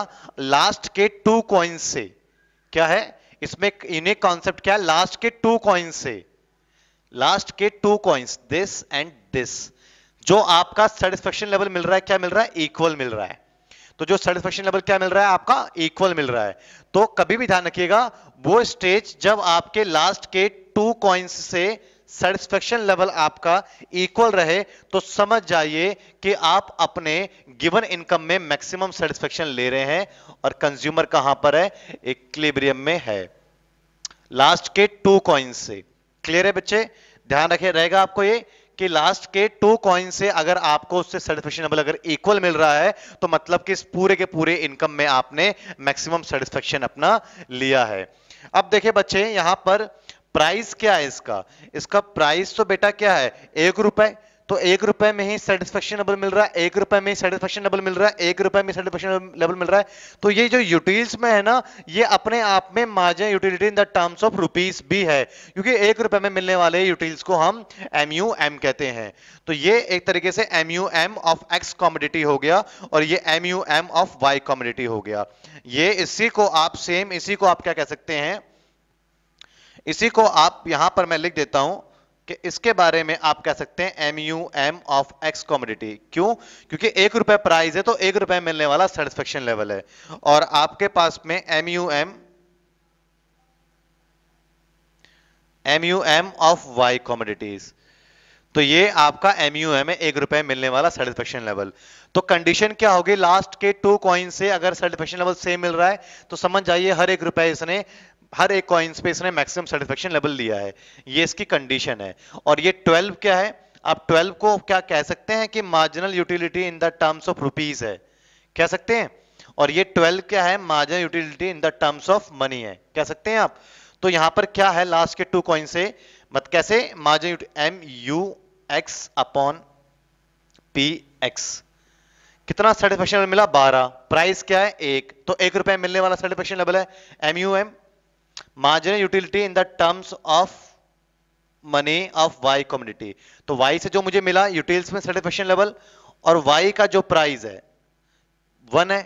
Speaker 1: लास्ट के टू कॉइन्स से क्या है इसमें यूनिक कॉन्सेप्ट क्या है लास्ट के टू कॉइन्स से लास्ट के two coins this and this जो आपका सेटिस्फेक्शन लेवल मिल रहा है क्या मिल रहा है इक्वल मिल रहा है तो जो सेटिस्फेक्शन लेवल क्या मिल रहा है आपका इक्वल मिल रहा है तो कभी भी ध्यान रखिएगा वो स्टेज जब आपके लास्ट के टू कॉइंस से सेटिस्फेक्शन लेवल आपका इक्वल रहे तो समझ जाइए कि आप अपने गिवन इनकम में मैक्सिमम सेटिस्फेक्शन ले रहे हैं और कंज्यूमर कहां पर है इक्लिब्रियम में है लास्ट के टू कॉइंस से क्लियर है बच्चे ध्यान रखे रहेगा आपको ये कि लास्ट के टू कॉइन से अगर आपको उससे सेटिस्फेक्शन नंबर अगर इक्वल मिल रहा है तो मतलब कि इस पूरे के पूरे इनकम में आपने मैक्सिमम सेटिस्फेक्शन अपना लिया है अब देखे बच्चे यहां पर प्राइस क्या है इसका इसका प्राइस तो बेटा क्या है एक रुपए तो एक रुपए में ही सेटिस्फेक्शन लेवल मिल रहा है एक रुपए में सेटिस्फेक्शन लेवल मिल रहा है एक रुपए में सेटिस्फेक्शन लेवल मिल रहा है तो ये जो यूटिल्स में है ना ये अपने आप में margin utility in the terms of rupees भी है क्योंकि एक रुपए में मिलने वाले यूटिल्स को हम एम यू एम कहते हैं तो ये एक तरीके से M U M of X commodity हो गया और ये M U M of Y commodity हो गया ये इसी को आप सेम इसी को आप क्या कह सकते हैं इसी को आप यहां पर मैं लिख देता हूं कि इसके बारे में आप कह सकते हैं M U M of X commodity क्यों क्योंकि एक रुपए प्राइस है तो एक रुपए मिलने वाला सेटिस्फेक्शन लेवल है और आपके पास में M U M M U M of Y commodities तो ये आपका एम यू एम है एक रुपए मिलने वाला सेटिस्फेक्शन लेवल तो कंडीशन क्या होगी लास्ट के टू कॉइन से अगर सेटिस्फेक्शन लेवल सेम मिल रहा है तो समझ जाइए हर एक रुपए इसने हर एक कॉइन्स पे इसने मैक्सिमम सेटिस्फेक्शन लेवल लिया है ये इसकी कंडीशन है और ये 12 क्या है आप 12 को क्या कह सकते हैं कि marginal utility in the terms of rupees है कह सकते हैं और ये 12 क्या है marginal utility in the terms of money है कह सकते हैं आप तो यहां पर क्या है लास्ट के टू कॉइन से मत कैसे margin M U X upon P X कितना सेटिस्फेक्शन मिला बारह प्राइस क्या है एक तो एक रुपए मिलने वाला सेटिस्फेक्शन लेवल है M U M marginal utility in the terms of money of Y commodity तो वाई से जो मुझे मिला यूटिल्स में सर्टिफिकेशन लेवल और वाई का जो प्राइस है वन है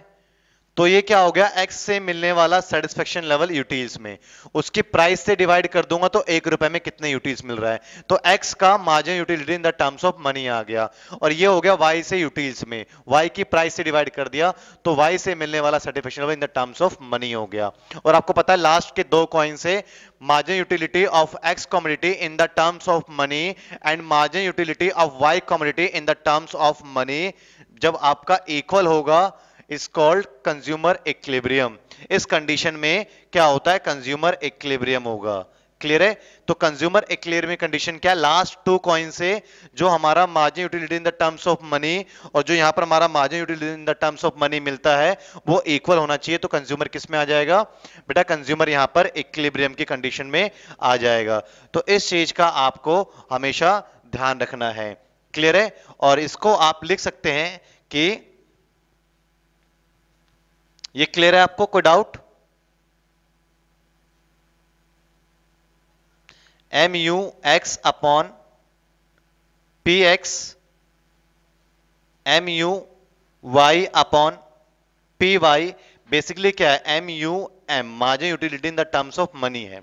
Speaker 1: तो ये क्या हो गया एक्स से मिलने वाला सेटिस्फेक्शन लेवल यूटीज में उसकी प्राइस से डिवाइड कर दूंगा तो एक रुपए में कितने यूटीज मिल रहा है तो एक्स का margin utility in the terms of money आ गया और ये हो गया वाई से यूटीज में वाई की प्राइस से डिवाइड कर दिया तो वाई से मिलने वाला satisfaction level in the terms of money हो गया और आपको पता है लास्ट के दो कॉइन से margin utility of X commodity in the terms of money and margin utility of Y commodity in the terms of money जब आपका इक्वल होगा इज कॉल्ड कंज्यूमर इक्लिब्रियम इस कंडीशन में क्या होता है कंज्यूमर इक्लिब्रियम होगा क्लियर है तो कंज्यूमर इक्लिब्रियम कंडीशन क्या है लास्ट टू कॉइन से जो हमारा margin utility in the terms of money और जो यहां पर हमारा margin utility in the terms of money मिलता है वो इक्वल होना चाहिए तो कंज्यूमर किस में आ जाएगा बेटा कंज्यूमर यहां पर इक्लिब्रियम की कंडीशन में आ जाएगा तो इस चीज का आपको हमेशा ध्यान रखना है क्लियर है और इसको आप लिख सकते हैं कि ये क्लियर है आपको कोई doubt M U X upon P X M U Y upon P Y basically क्या है एम यू एम माजे utility in the terms of money है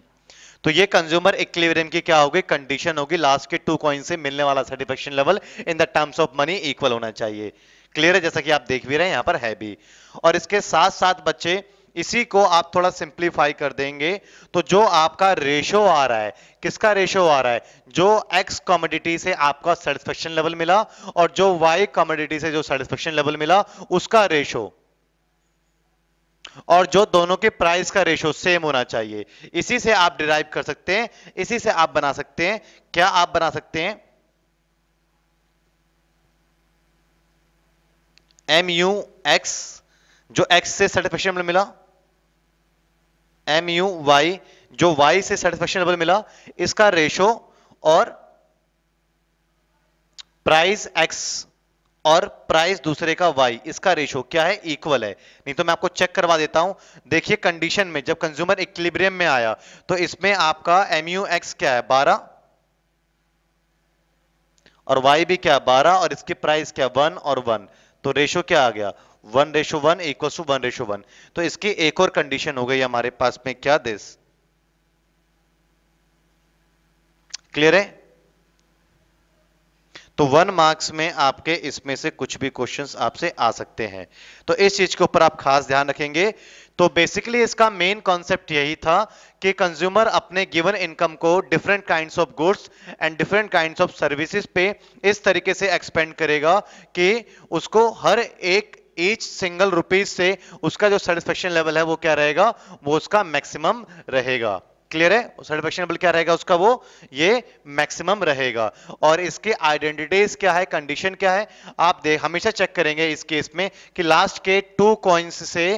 Speaker 1: तो ये कंज्यूमर इक्विलिब्रियम की क्या होगी कंडीशन होगी लास्ट के टू कॉइन से मिलने वाला satisfaction level in the terms of money equal होना चाहिए क्लियर है जैसा कि आप देख भी रहे हैं यहां पर है भी और इसके साथ साथ बच्चे इसी को आप थोड़ा सिंप्लीफाई कर देंगे तो जो आपका रेशो आ रहा है किसका रेशो आ रहा है जो एक्स कॉमोडिटी से आपका सेटिस्फेक्शन लेवल मिला और जो वाई कॉमोडिटी से जो सेटिस्फेक्शन लेवल मिला उसका रेशो और जो दोनों के प्राइस का रेशो सेम होना चाहिए इसी से आप डिराइव कर सकते हैं इसी से आप बना सकते हैं क्या आप बना सकते हैं एम यू एक्स जो एक्स से सेटिस्फेक्शन मिला एम यू वाई जो वाई से सेटिस्फेक्शन मिला इसका रेशो और प्राइस एक्स और प्राइस दूसरे का वाई इसका रेशो क्या है इक्वल है नहीं तो मैं आपको चेक करवा देता हूं देखिए कंडीशन में जब कंज्यूमर इक्विलिब्रियम में आया तो इसमें आपका एम यू एक्स क्या है बारह और वाई भी क्या बारह और इसकी प्राइस क्या वन और वन तो रेशो क्या आ गया one ratio one equal to one ratio one तो इसकी एक और कंडीशन हो गई हमारे पास में क्या दिस क्लियर है तो वन मार्क्स में आपके इसमें से कुछ भी क्वेश्चंस आपसे आ सकते हैं तो इस चीज के ऊपर आप खास ध्यान रखेंगे तो बेसिकली इसका मेन कॉन्सेप्ट यही था कि कंज्यूमर अपने गिवन इनकम को different kinds of goods and different kinds of services पे इस तरीके से एक्सपेंड करेगा कि उसको हर एक ईच सिंगल रुपीज से उसका जो सेटिस्फेक्शन लेवल है वो क्या रहेगा वो उसका मैक्सिमम रहेगा क्लियर है सेटिस्फेक्शन लेवल क्या रहेगा उसका वो ये मैक्सिमम रहेगा और इसके आइडेंटिटीज क्या है कंडीशन क्या है आप देख हमेशा चेक करेंगे इस केस में कि लास्ट के टू कॉइन्स से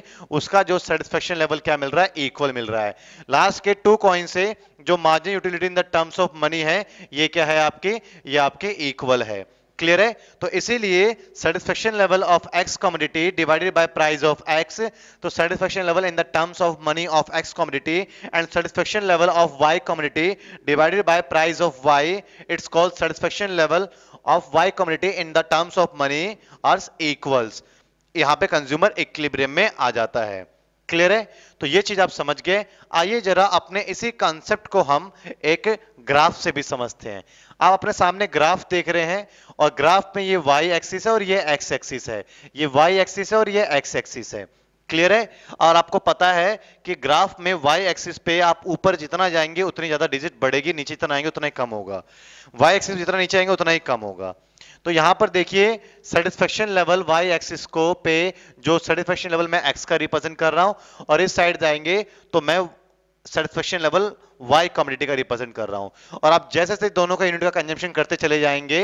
Speaker 1: उसका जो सेटिस्फेक्शन लेवल क्या मिल रहा है इक्वल मिल रहा है लास्ट के टू कॉइन से जो margin utility in the terms of money है ये क्या है आपकी ये आपके इक्वल है क्लियर है तो इसीलिए satisfaction level of X commodity divided by price of X तो satisfaction level in the terms of money of X commodity and satisfaction level of Y commodity divided by price of Y it's called satisfaction level of Y commodity in the terms of money are equals यहां पे consumer equilibrium में आ जाता है clear है तो ये चीज आप समझ गए आइए जरा अपने इसी कॉन्सेप्ट को हम एक ग्राफ से भी समझते हैं आप अपने सामने ग्राफ देख रहे हैं और ग्राफ में ये वाई एक्सिस है और ये एक्स एक्सिस है ये वाई एक्सिस है और ये एक्स एक्सिस है क्लियर है और आपको पता है कि ग्राफ में वाई एक्सिस पे आप ऊपर जितना जाएंगे उतनी ज्यादा डिजिट बढ़ेगी नीचे जितना आएंगे उतना ही कम होगा वाई एक्सिस जितना नीचे आएंगे उतना ही कम होगा तो यहां पर देखिए सेटिस्फेक्शन लेवल वाई एक्सिस को पे जो सेटिस्फेक्शन लेवल मैं एक्स का रिप्रेजेंट कर रहा हूं और इस साइड जाएंगे तो मैं सेटिस्फेक्शन लेवल वाई कम्युनिटी का रिप्रेजेंट कर रहा हूं और आप जैसे जैसे दोनों का यूनिट का कंजम्पशन करते चले जाएंगे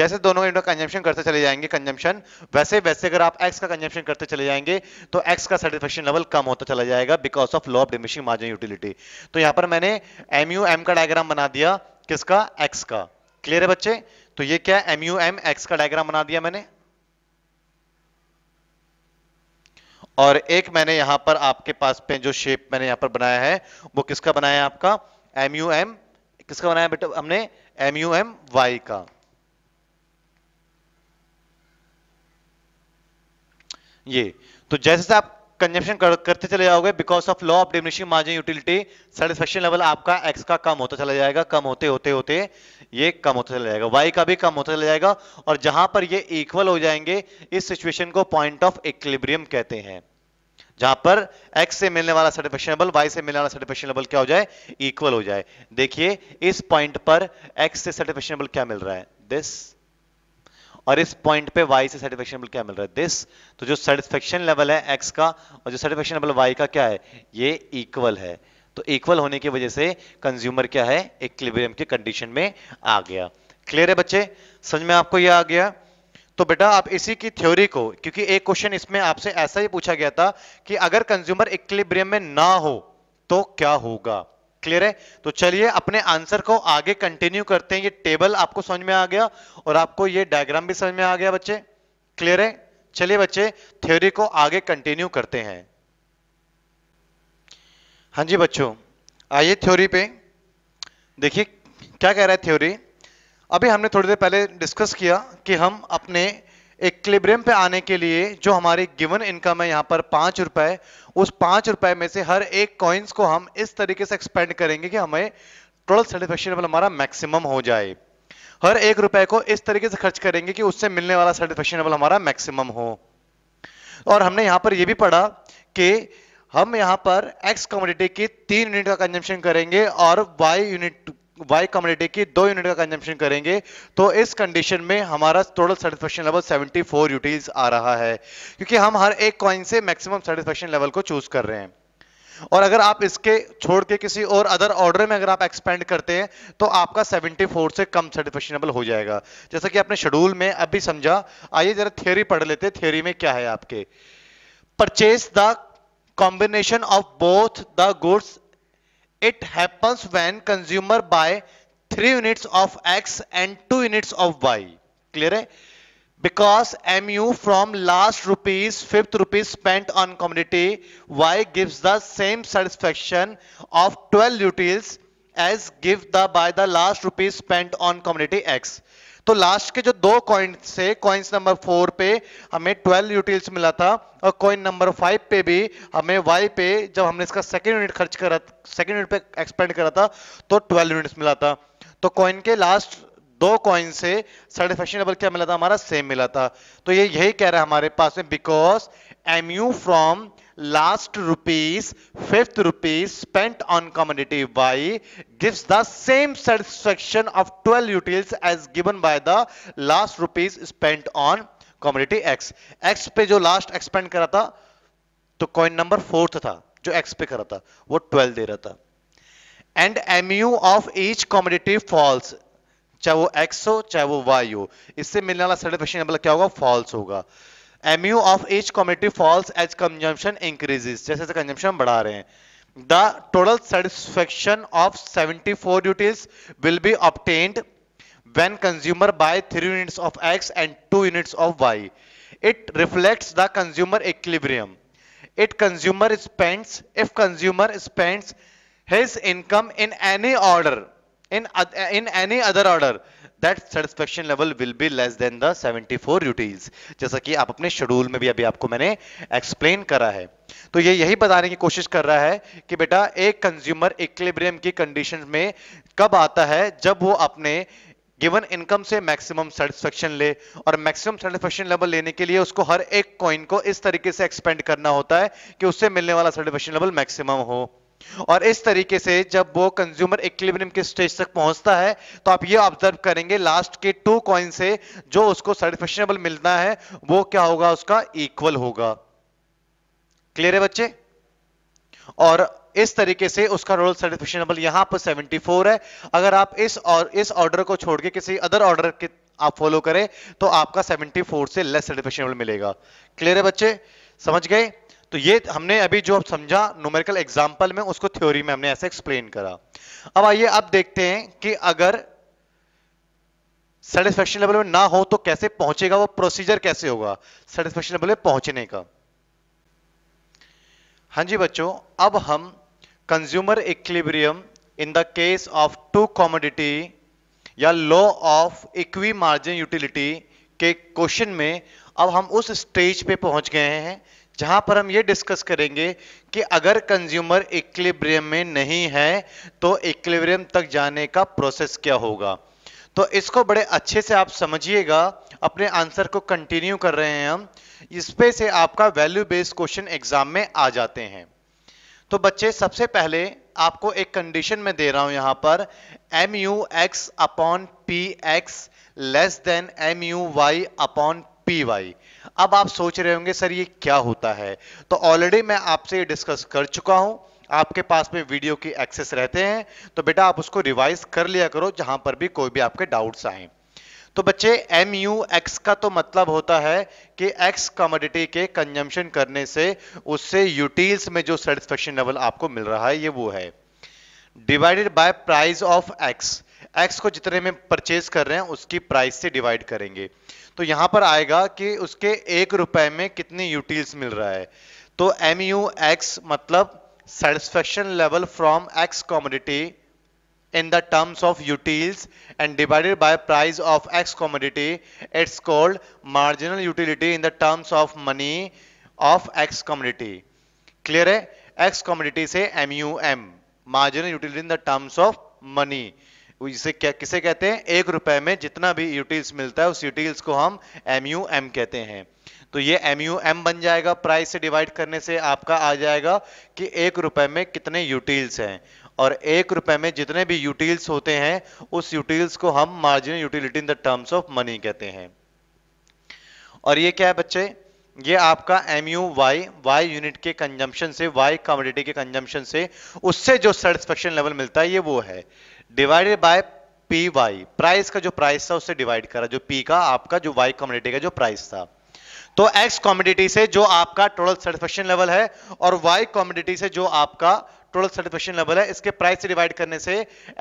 Speaker 1: जैसे दोनों का यूनिट का कंजम्पशन करते चले जाएंगे कंजम्पशन वैसे वैसे अगर आप एक्स का कंजम्पशन करते चले जाएंगे तो एक्स का सेटिस्फेक्शन लेवल कम होता चला जाएगा because of law of diminishing margin utility तो यहां पर मैंने एम यू एम का डायग्राम बना दिया किसका एक्स का क्लियर है बच्चे तो ये क्या एम यू एम एक्स का डायग्राम बना दिया मैंने और एक मैंने यहां पर आपके पास पे जो शेप मैंने यहां पर बनाया है वो किसका बनाया है आपका एम यू एम किसका बनाया बेटा हमने एम यू एम वाई का ये तो जैसे आप कंजम्पशन कर, करते चले जाओगे because of law of diminishing margin utility satisfaction level आपका एक्स का कम होता चला जाएगा कम होते होते होते ये कम होता चला जाएगा वाई का भी कम होता चला जाएगा और जहां पर ये इक्वल हो जाएंगे इस सिचुएशन को पॉइंट ऑफ इक्लिब्रियम कहते हैं जहां पर x से मिलने वाला सेटिस्फेक्शन लेवल y से मिलने वाला सेटिस्फेक्शन लेवल क्या हो जाए इक्वल हो जाए देखिए इस पॉइंट पर x से सेटिस्फेक्शन लेवल क्या मिल रहा है दिस और इस पॉइंट पे वाई से सेटिस्फेक्शन लेवल क्या मिल रहा है दिस तो जो सेटिस्फेक्शन लेवल है एक्स का और जो सेटिस्फेक्शन लेवल वाई का क्या है ये इक्वल है तो इक्वल होने की वजह से कंज्यूमर क्या है इक्लिब्रियम के कंडीशन में आ गया क्लियर है बच्चे समझ में आपको यह आ गया तो बेटा आप इसी की थ्योरी को क्योंकि एक क्वेश्चन इसमें आपसे ऐसा ही पूछा गया था कि अगर कंज्यूमर इक्लिब्रियम में ना हो तो क्या होगा क्लियर है तो चलिए अपने आंसर को आगे कंटिन्यू करते हैं ये टेबल आपको समझ में आ गया और आपको ये डायग्राम भी समझ में आ गया बच्चे क्लियर है चलिए बच्चे थ्योरी को आगे कंटिन्यू करते हैं हाँ जी बच्चों आइए थ्योरी पे देखिए क्या कह रहा है थ्योरी अभी हमने थोड़ी देर पहले डिस्कस किया कि हम अपने इक्लिब्रियम पे आने के लिए जो हमारी गिवन इनकम है यहाँ पर पांच रुपए उस पांच रुपए में से हर एक कॉइन्स को हम इस तरीके से एक्सपेंड करेंगे कि हमें टोटल सेटिस्फेक्शन लेवल हमारा मैक्सिमम हो जाए हर एक रुपए को इस तरीके से खर्च करेंगे कि उससे मिलने वाला सेटिस्फेक्शन लेवल मतलब हमारा मैक्सिमम हो और हमने यहाँ पर यह भी पढ़ा कि हम यहाँ पर एक्स कमोडिटी की तीन यूनिट का कंजम्पशन करेंगे और वाई यूनिट वाई कम्युनिटी की दो यूनिट का कंजम्पशन करेंगे तो इस कंडीशन में हमारा total satisfaction level 74 four utils आ रहा है क्योंकि हम हर एक कॉइन से मैक्सिमम सेटिस्फेक्शन लेवल को चूज कर रहे हैं और अगर आप इसके छोड़ के किसी और अदर ऑर्डर में अगर आप एक्सपेंड करते हैं तो आपका 74 से कम सेटिस्फेक्शनेबल हो जाएगा जैसा कि आपने शेड्यूल में अभी समझा आइए जरा थ्योरी पढ़ लेते हैं थ्योरी में क्या है आपके purchase the combination of both the goods It happens when consumer buy 3 units of X and 2 units of Y. Clear? Hai? Because MU from last rupees, fifth rupees spent on commodity, Y gives the same satisfaction of 12 utils as give the by the last rupees spent on commodity X. तो last के जो दो coins थे coins number four पे हमें twelve utils मिला था और कॉइन नंबर फाइव पे भी हमें वाई पे जब हमने इसका सेकेंड यूनिट खर्च करा सेकेंड यूनिट पे एक्सपेंड करा था तो ट्वेल्व यूनिट्स मिला था तो कॉइन के लास्ट दो कॉइन से सेटिस्फेक्शन लेवल क्या मिला था हमारा सेम मिला था तो ये यही कह रहा है हमारे पास में because M U from last rupees, fifth rupees spent on commodity Y gives the same satisfaction of 12 utils as given by the last rupees spent on commodity X. X पे जो last expend करा था तो coin number fourth था जो X पे करा था वो 12 दे रहा था and mu of each commodity false चाहे वो X हो चाहे वो Y हो इससे मिलने वाला सेटिस्फेक्शन क्या होगा फॉल्स होगा mu of each commodity falls as consumption increases जैसे जैसे consumption बढ़ा रहे हैं the total satisfaction of 74 duties will be obtained when consumer buy 3 units of x and 2 units of y it reflects the consumer equilibrium it consumer spends if consumer spends his income in any order in in any other order that satisfaction level will be less than the 74 four utils जैसा कि आप अपने schedule में भी अभी आपको मैंने explain करा है तो ये यही बताने की कोशिश कर रहा है कि बेटा एक कंज्यूमर इक्लिब्रियम की कंडीशन में कब आता है जब वो अपने गिवन इनकम से मैक्सिमम सेटिस्फेक्शन ले और मैक्सिमम सेटिस्फेक्शन लेवल लेने के लिए उसको हर एक कॉइन को इस तरीके से एक्सपेंड करना होता है कि उससे मिलने वाला सेटिस्फेक्शन लेवल मैक्सिमम हो और इस तरीके से जब वो कंज्यूमर इक्विलिब्रियम के स्टेज तक पहुंचता है तो आप ये ऑब्जर्व करेंगे लास्ट के टू कॉइन से जो उसको सर्टिफिकेशनेबल मिलना है वो क्या होगा उसका इक्वल होगा क्लियर है बच्चे और इस तरीके से उसका रोल सर्टिफिकेशनेबल यहां पर 74 है अगर आप इस और इस ऑर्डर को छोड़ के किसी अदर ऑर्डर के आप फॉलो करें तो आपका 74 से लेस सर्टिफिकेशनेबल मिलेगा क्लियर है बच्चे समझ गए तो ये हमने अभी जो समझा न्यूमेरिकल एग्जाम्पल में उसको थ्योरी में हमने ऐसे एक्सप्लेन करा अब आइए अब देखते हैं कि अगर सेटिस्फेक्शन लेवल में ना हो तो कैसे पहुंचेगा वो प्रोसीजर कैसे होगा सेटिस्फेक्शन लेवल में पहुंचने का हाँ जी बच्चों अब हम consumer equilibrium in the case of two commodity या law of equi margin utility के क्वेश्चन में अब हम उस स्टेज पे पहुंच गए हैं जहां पर हम ये डिस्कस करेंगे कि अगर कंज्यूमर इक्लिब्रियम में नहीं है तो इक्लिब्रियम तक जाने का प्रोसेस क्या होगा तो इसको बड़े अच्छे से आप समझिएगा अपने आंसर को कंटिन्यू कर रहे हैं हम इस पे से आपका वैल्यू बेस्ड क्वेश्चन एग्जाम में आ जाते हैं तो बच्चे सबसे पहले आपको एक कंडीशन में दे रहा हूं यहां पर M U X upon P X less than M U Y upon P Y अब आप सोच रहे होंगे सर ये क्या होता है तो ऑलरेडी मैं आपसे ये डिस्कस कर चुका हूं आपके पास में वीडियो की एक्सेस रहते हैं तो बेटा आप उसको रिवाइज कर लिया करो जहां पर भी कोई भी आपके डाउट्स आए तो बच्चे एम यू एक्स का तो मतलब होता है कि एक्स कमोडिटी के कंजम्पशन करने से उससे यूटील्स में जो सेटिस्फेक्शन लेवल आपको मिल रहा है ये वो है divided by price of X X को जितने में परचेज कर रहे हैं उसकी प्राइस से डिवाइड करेंगे तो यहां पर आएगा कि उसके एक रुपए में कितनी यूटिल्स मिल रहा है तो एम यू एक्स मतलब satisfaction level from X commodity in the terms of utils and divided by price of X commodity it's called marginal utility in the terms of money of X commodity clear है X commodity से M U M marginal utility in the terms of money इसे क्या किसे कहते हैं एक रुपए में जितना भी यूटिल्स मिलता है उस यूटिल्स को हम एम यू एम कहते हैं तो ये एम यू एम बन जाएगा प्राइस से डिवाइड करने से आपका आ जाएगा कि एक रुपए में कितने यूटिल्स हैं और एक रुपए में जितने भी यूटिल्स होते हैं उस यूटिल्स को हम marginal utility in the terms of money कहते हैं और ये क्या है बच्चे ये आपका M U Y Y unit के कंजम्पशन से वाई कमोडिटी के कंजम्पशन से उससे जो सेटिस्फेक्शन लेवल मिलता है ये वो है divided by P Y price का जो प्राइस था उससे डिवाइड करा जो पी का आपका जो वाई कॉमोडिटी का जो प्राइस था तो एक्स कॉमोडिटी से जो आपका टोटल सेटिस्फेक्शन लेवल है और वाई कॉमोडिटी से जो आपका टोटल सेटिस्फेक्शन लेवल है इसके प्राइस से डिवाइड करने से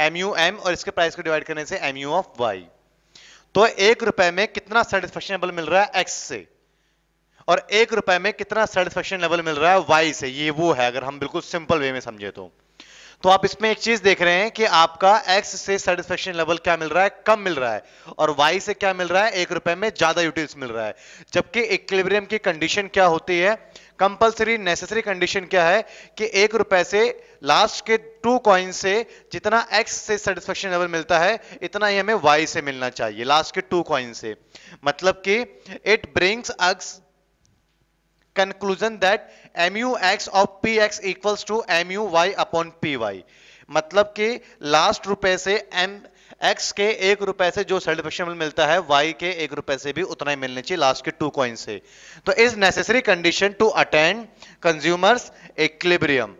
Speaker 1: एम यू एम और इसके प्राइस को डिवाइड करने से एम यू ऑफ वाई तो एक रुपए में कितना सेटिस्फेक्शन लेवल मिल रहा है एक्स से और एक रुपए में कितना सेटिस्फेक्शन लेवल मिल रहा है वाई से ये वो है अगर हम बिल्कुल सिंपल वे में समझे तो तो आप इसमें एक चीज देख रहे हैं कि आपका एक्स से सेटिस्फेक्शन लेवल क्या मिल रहा है कम मिल रहा है और वाई से क्या मिल रहा है एक रुपए में ज्यादा यूटिल्स मिल रहा है जबकि इक्विलिब्रियम की कंडीशन क्या होती है कंपलसरी नेसेसरी कंडीशन क्या है कि एक रुपए से लास्ट के टू कॉइन से जितना एक्स से सेटिस्फेक्शन लेवल मिलता है इतना ही हमें वाई से मिलना चाहिए लास्ट के टू कॉइन से मतलब कि it brings us conclusion that M U X of P X equals to M U Y upon P Y मतलब कि लास्ट रुपए से एम एक्स के एक रुपए से जो सेटिस्फेक्शन मिलता है वाई के एक रुपए से भी उतना ही मिलने चाहिए लास्ट के टू कॉइन से तो is necessary condition to attend consumer's equilibrium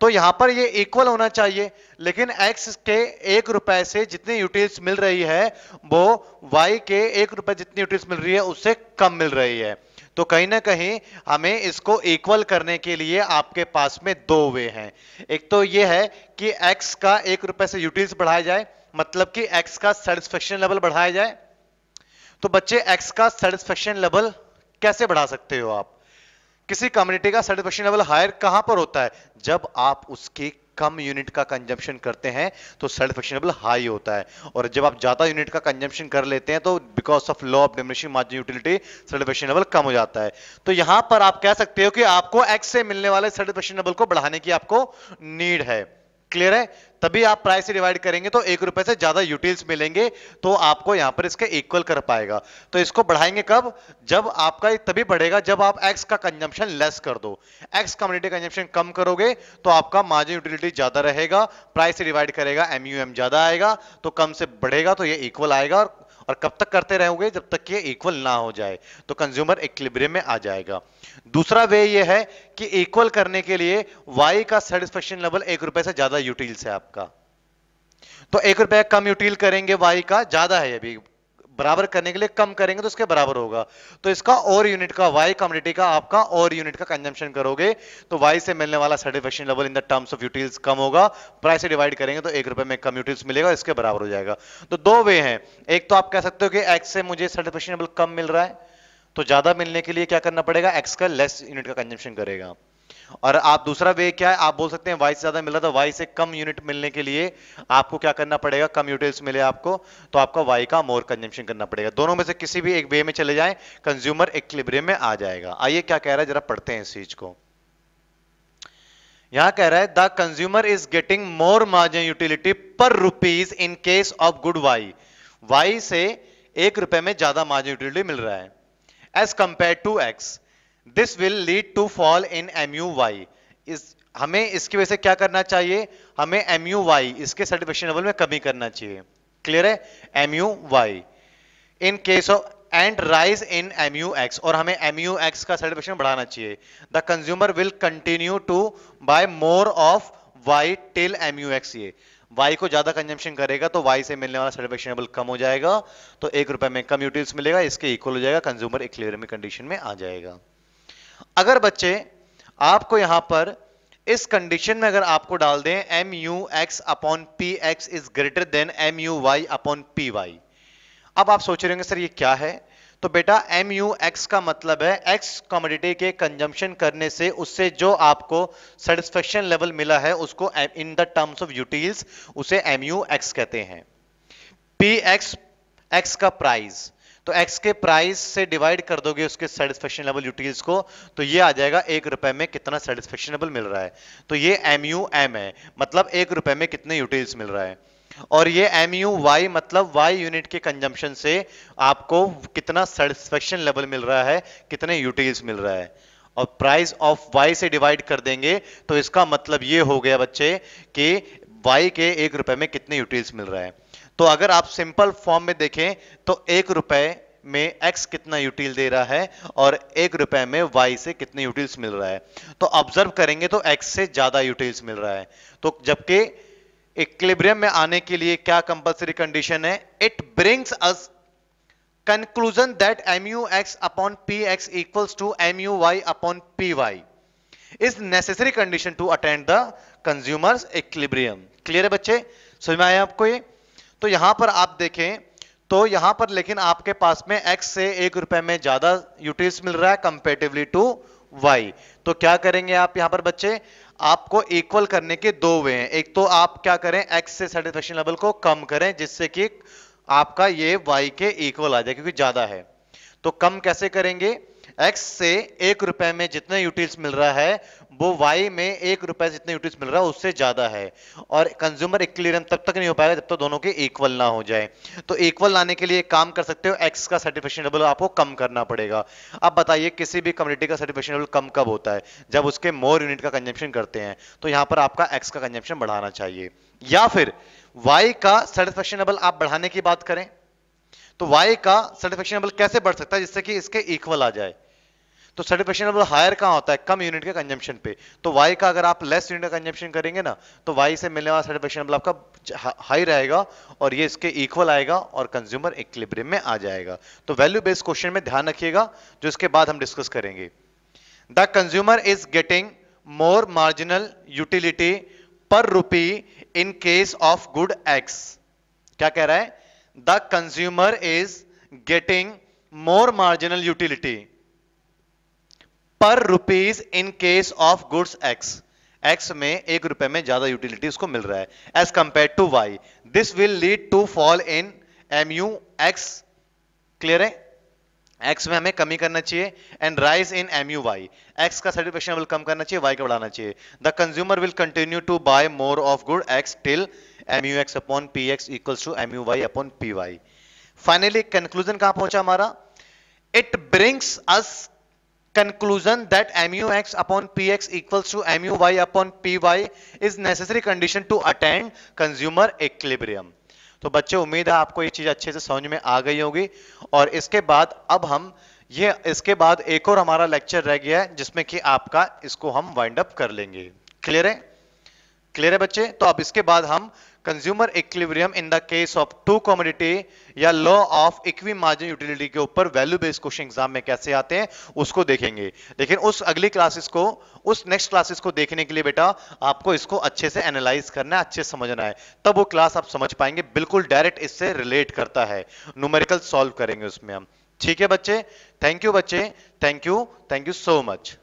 Speaker 1: तो यहां पर ये इक्वल होना चाहिए लेकिन एक्स के एक रुपए से जितनी यूटिल्स मिल रही है वो वाई के एक रुपए जितनी यूटिल्स मिल रही है उससे कम मिल रही है तो कहीं ना कहीं हमें इसको इक्वल करने के लिए आपके पास में दो वे हैं एक तो ये है कि x का एक रुपए से यूटिल्स बढ़ाया जाए मतलब कि x का सेटिस्फेक्शन लेवल बढ़ाया जाए तो बच्चे x का सेटिस्फेक्शन लेवल कैसे बढ़ा सकते हो आप किसी कम्युनिटी का सेटिस्फेक्शन लेवल हायर कहां पर होता है जब आप उसकी कम यूनिट का कंजम्पशन करते हैं तो सेल्फ एक्शनेबल हाई होता है और जब आप ज़्यादा यूनिट का कंजम्पशन कर लेते हैं तो because of law of diminishing margin utility self actionable कम हो जाता है तो यहां पर आप कह सकते हो कि आपको एक्स से मिलने वाले सेल्फ एक्शनेबल को बढ़ाने की आपको नीड है क्लियर है तभी आप प्राइस से डिवाइड करेंगे तो एक रुपए से ज्यादा यूटिल्स मिलेंगे तो आपको यहां पर इसके इक्वल कर पाएगा तो इसको बढ़ाएंगे कब जब आपका तभी बढ़ेगा जब आप एक्स का कंजम्पशन लेस कर दो एक्स कम्युनिटी कंजम्पशन कम करोगे तो आपका मार्जिन यूटिलिटी ज्यादा रहेगा प्राइस से डिवाइड करेगा एमयूएम ज्यादा आएगा तो कम से बढ़ेगा तो यह इक्वल आएगा और और कब तक करते रहोगे जब तक ये इक्वल ना हो जाए तो कंज्यूमर इक्लिब्रियम में आ जाएगा दूसरा वे ये है कि इक्वल करने के लिए वाई का सेटिस्फेक्शन लेवल एक रुपए से ज्यादा यूटील है आपका तो एक रुपया कम यूटिल करेंगे वाई का ज्यादा है अभी बराबर करने के लिए कम करेंगे तो इसके बराबर होगा तो इसका और यूनिट का वाई कम्युनिटी का आपका और यूनिट का कंजम्पशन करोगे तो वाई से मिलने वाला satisfaction level in the terms of utils कम होगा प्राइस से डिवाइड करेंगे तो एक रुपए में कम यूटिल्स मिलेगा इसके बराबर हो जाएगा तो दो वे हैं एक तो आप कह सकते हो कि एक्स से मुझे सेटिस्फेक्शन लेवल कम मिल रहा है तो ज्यादा मिलने के लिए क्या करना पड़ेगा एक्स का लेस यूनिट का कंजम्पशन करेगा और आप दूसरा वे क्या है आप बोल सकते हैं वाई से ज्यादा मिल रहा था तो वाई से कम यूनिट मिलने के लिए आपको क्या करना पड़ेगा कम यूटिल्स मिले आपको तो आपका वाई का मोर कंजम्पशन करना पड़ेगा दोनों में से किसी भी एक वे में चले जाए कंज्यूमर एक्लिब्रियम में आ जाएगा आइए क्या कह रहा है जरा पढ़ते हैं इस चीज को यहां कह रहा है the consumer is getting more margin utility per rupees in case of good Y Y से एक रुपए में ज्यादा मार्जिन यूटिलिटी मिल रहा है as compare to X this will lead to fall in M U Y इस हमें इसकी वजह से क्या करना चाहिए हमें एम यू वाई इसके सर्टिफिकेशन लेवल में कमी करना चाहिए क्लियर है M U Y in case of and rise in M U X और हमें एम यू एक्स का सर्टिफिकेशन बढ़ाना चाहिए the consumer will continue to buy more of Y till M U X ये वाई को ज्यादा consumption करेगा तो वाई से मिलने वाला सेटिस्फेक्शन कम हो जाएगा तो एक रुपए में कम यूटिल्स मिलेगा इसके इक्वल हो जाएगा कंज्यूमर एक क्लियर में कंडीशन में आ जाएगा अगर बच्चे आपको यहां पर इस कंडीशन में अगर आपको डाल दें M U X upon P X is greater than M U Y upon P Y अब आप सोच रहे होंगे सर ये क्या है तो बेटा एम यू एक्स का मतलब है एक्स कॉमोडिटी के कंजम्पशन करने से उससे जो आपको सेटिस्फेक्शन लेवल मिला है उसको in the terms of utils उसे एम यू एक्स कहते हैं पी एक्स एक्स का प्राइस तो एक्स के प्राइस से डिवाइड कर दोगे उसके सेटिस्फेक्शन लेवल यूटिलिटीज को तो ये आ जाएगा एक रुपए में कितना सेटिस्फेक्शन लेवल मिल रहा है तो ये एम यू एम है मतलब एक रुपए में कितने यूटिलिटीज मिल रहा है और ये एम यू वाई मतलब वाई यूनिट के कंजम्पशन से आपको कितना सेटिस्फेक्शन लेवल मिल रहा है कितने यूटिलिटीज मिल रहा है और प्राइस ऑफ वाई से डिवाइड कर देंगे तो इसका मतलब ये हो गया बच्चे कि वाई के एक रुपए में कितने यूटिलिटीज मिल रहा है तो अगर आप सिंपल फॉर्म में देखें तो एक रुपए में x कितना यूटिल दे रहा है और एक रुपए में y से कितने यूटिल्स मिल रहा है तो ऑब्जर्व करेंगे तो x से ज्यादा यूटिल्स मिल रहा है तो जबकि इक्लिब्रियम में आने के लिए क्या कंपल्सरी कंडीशन है it brings us conclusion that M U X upon P X equals to M U Y upon P Y is necessary condition to attend the consumer's equilibrium clear है बच्चे समझ में आया आपको ये तो यहां पर आप देखें तो यहां पर लेकिन आपके पास में x से एक रुपए में ज्यादा यूटिल्स मिल रहा है कंपेटिवली टू y तो क्या करेंगे आप यहां पर बच्चे आपको इक्वल करने के दो वे हैं एक तो आप क्या करें x से सेटिस्फेक्शन लेवल को कम करें जिससे कि आपका ये y के इक्वल आ जाए क्योंकि ज्यादा है तो कम कैसे करेंगे एक्स से एक रुपए में जितने यूटिल्स मिल रहा है वो वाई में एक रुपए जितने यूटिल्स मिल रहा है उससे ज्यादा है और कंज्यूमर इक्विलिब्रियम तब तक नहीं हो पाएगा जब तक तो दोनों के इक्वल ना हो जाए तो इक्वल लाने के लिए काम कर सकते हो एक्स का सर्टिफिकेशन लेवल आपको कम करना पड़ेगा अब बताइए किसी भी कम्युनिटी का सर्टिफिकेशन लेवल कम कब होता है जब उसके मोर यूनिट का कंजम्पशन करते हैं तो यहां पर आपका एक्स का कंजम्पशन बढ़ाना चाहिए या फिर वाई का सर्टिफिकेशन लेवल आप बढ़ाने की बात करें तो y का सर्टिफिकेशन लेवल कैसे बढ़ सकता है जिससे कि इसके इक्वल आ जाए तो सर्टिफिकेशन लेवल हायर कहाँ होता है कम यूनिट के कंजम्पशन पे तो वाई का अगर आप लेस यूनिट का कंजम्पशन करेंगे ना तो वाई से मिलने वाला सर्टिफिकेशन लेवल आपका हाई रहेगा और ये इसके इक्वल आएगा और कंज्यूमर इक्लिब्रियम में आ जाएगा तो वैल्यू बेस्ड क्वेश्चन में ध्यान रखिएगा जो इसके बाद हम डिस्कस करेंगे the consumer is getting more marginal utility per rupee in case of good X क्या कह रहा है the consumer is getting more marginal utility per rupees in case of goods X X में एक रुपए में ज्यादा यूटिलिटी उसको मिल रहा है as compare to Y this will lead to fall in M U X clear है एक्स में हमें कमी करना चाहिए and rise in M U Y X का सर्टिफिकेशन लेवल कम करना चाहिए वाई का बढ़ाना चाहिए the consumer will continue to buy more of good X till M U X upon P X equal to M U Y upon P Y finally conclusion कहां पहुंचा हमारा it brings us conclusion that mu x upon px equals to mu y upon py is necessary condition to attain consumer equilibrium तो बच्चे उम्मीद है आपको ये चीज अच्छे से समझ में आ गई होगी और इसके बाद अब हम ये इसके बाद एक और हमारा लेक्चर रह गया है जिसमें कि आपका इसको हम वाइंड अप कर लेंगे क्लियर है क्लियर है बच्चे तो अब इसके बाद हम consumer equilibrium in the case of two commodity या law of equi margin utility के ऊपर वैल्यू बेस्ड क्वेश्चन एग्जाम में कैसे आते हैं उसको देखेंगे लेकिन उस अगली क्लासेस को उस नेक्स्ट क्लासेस को देखने के लिए बेटा आपको इसको अच्छे से एनालाइज करना है अच्छे समझना है तब वो क्लास आप समझ पाएंगे बिल्कुल डायरेक्ट इससे रिलेट करता है न्यूमेरिकल सॉल्व करेंगे उसमें हम ठीक है बच्चे थैंक यू बच्चे thank you thank you so much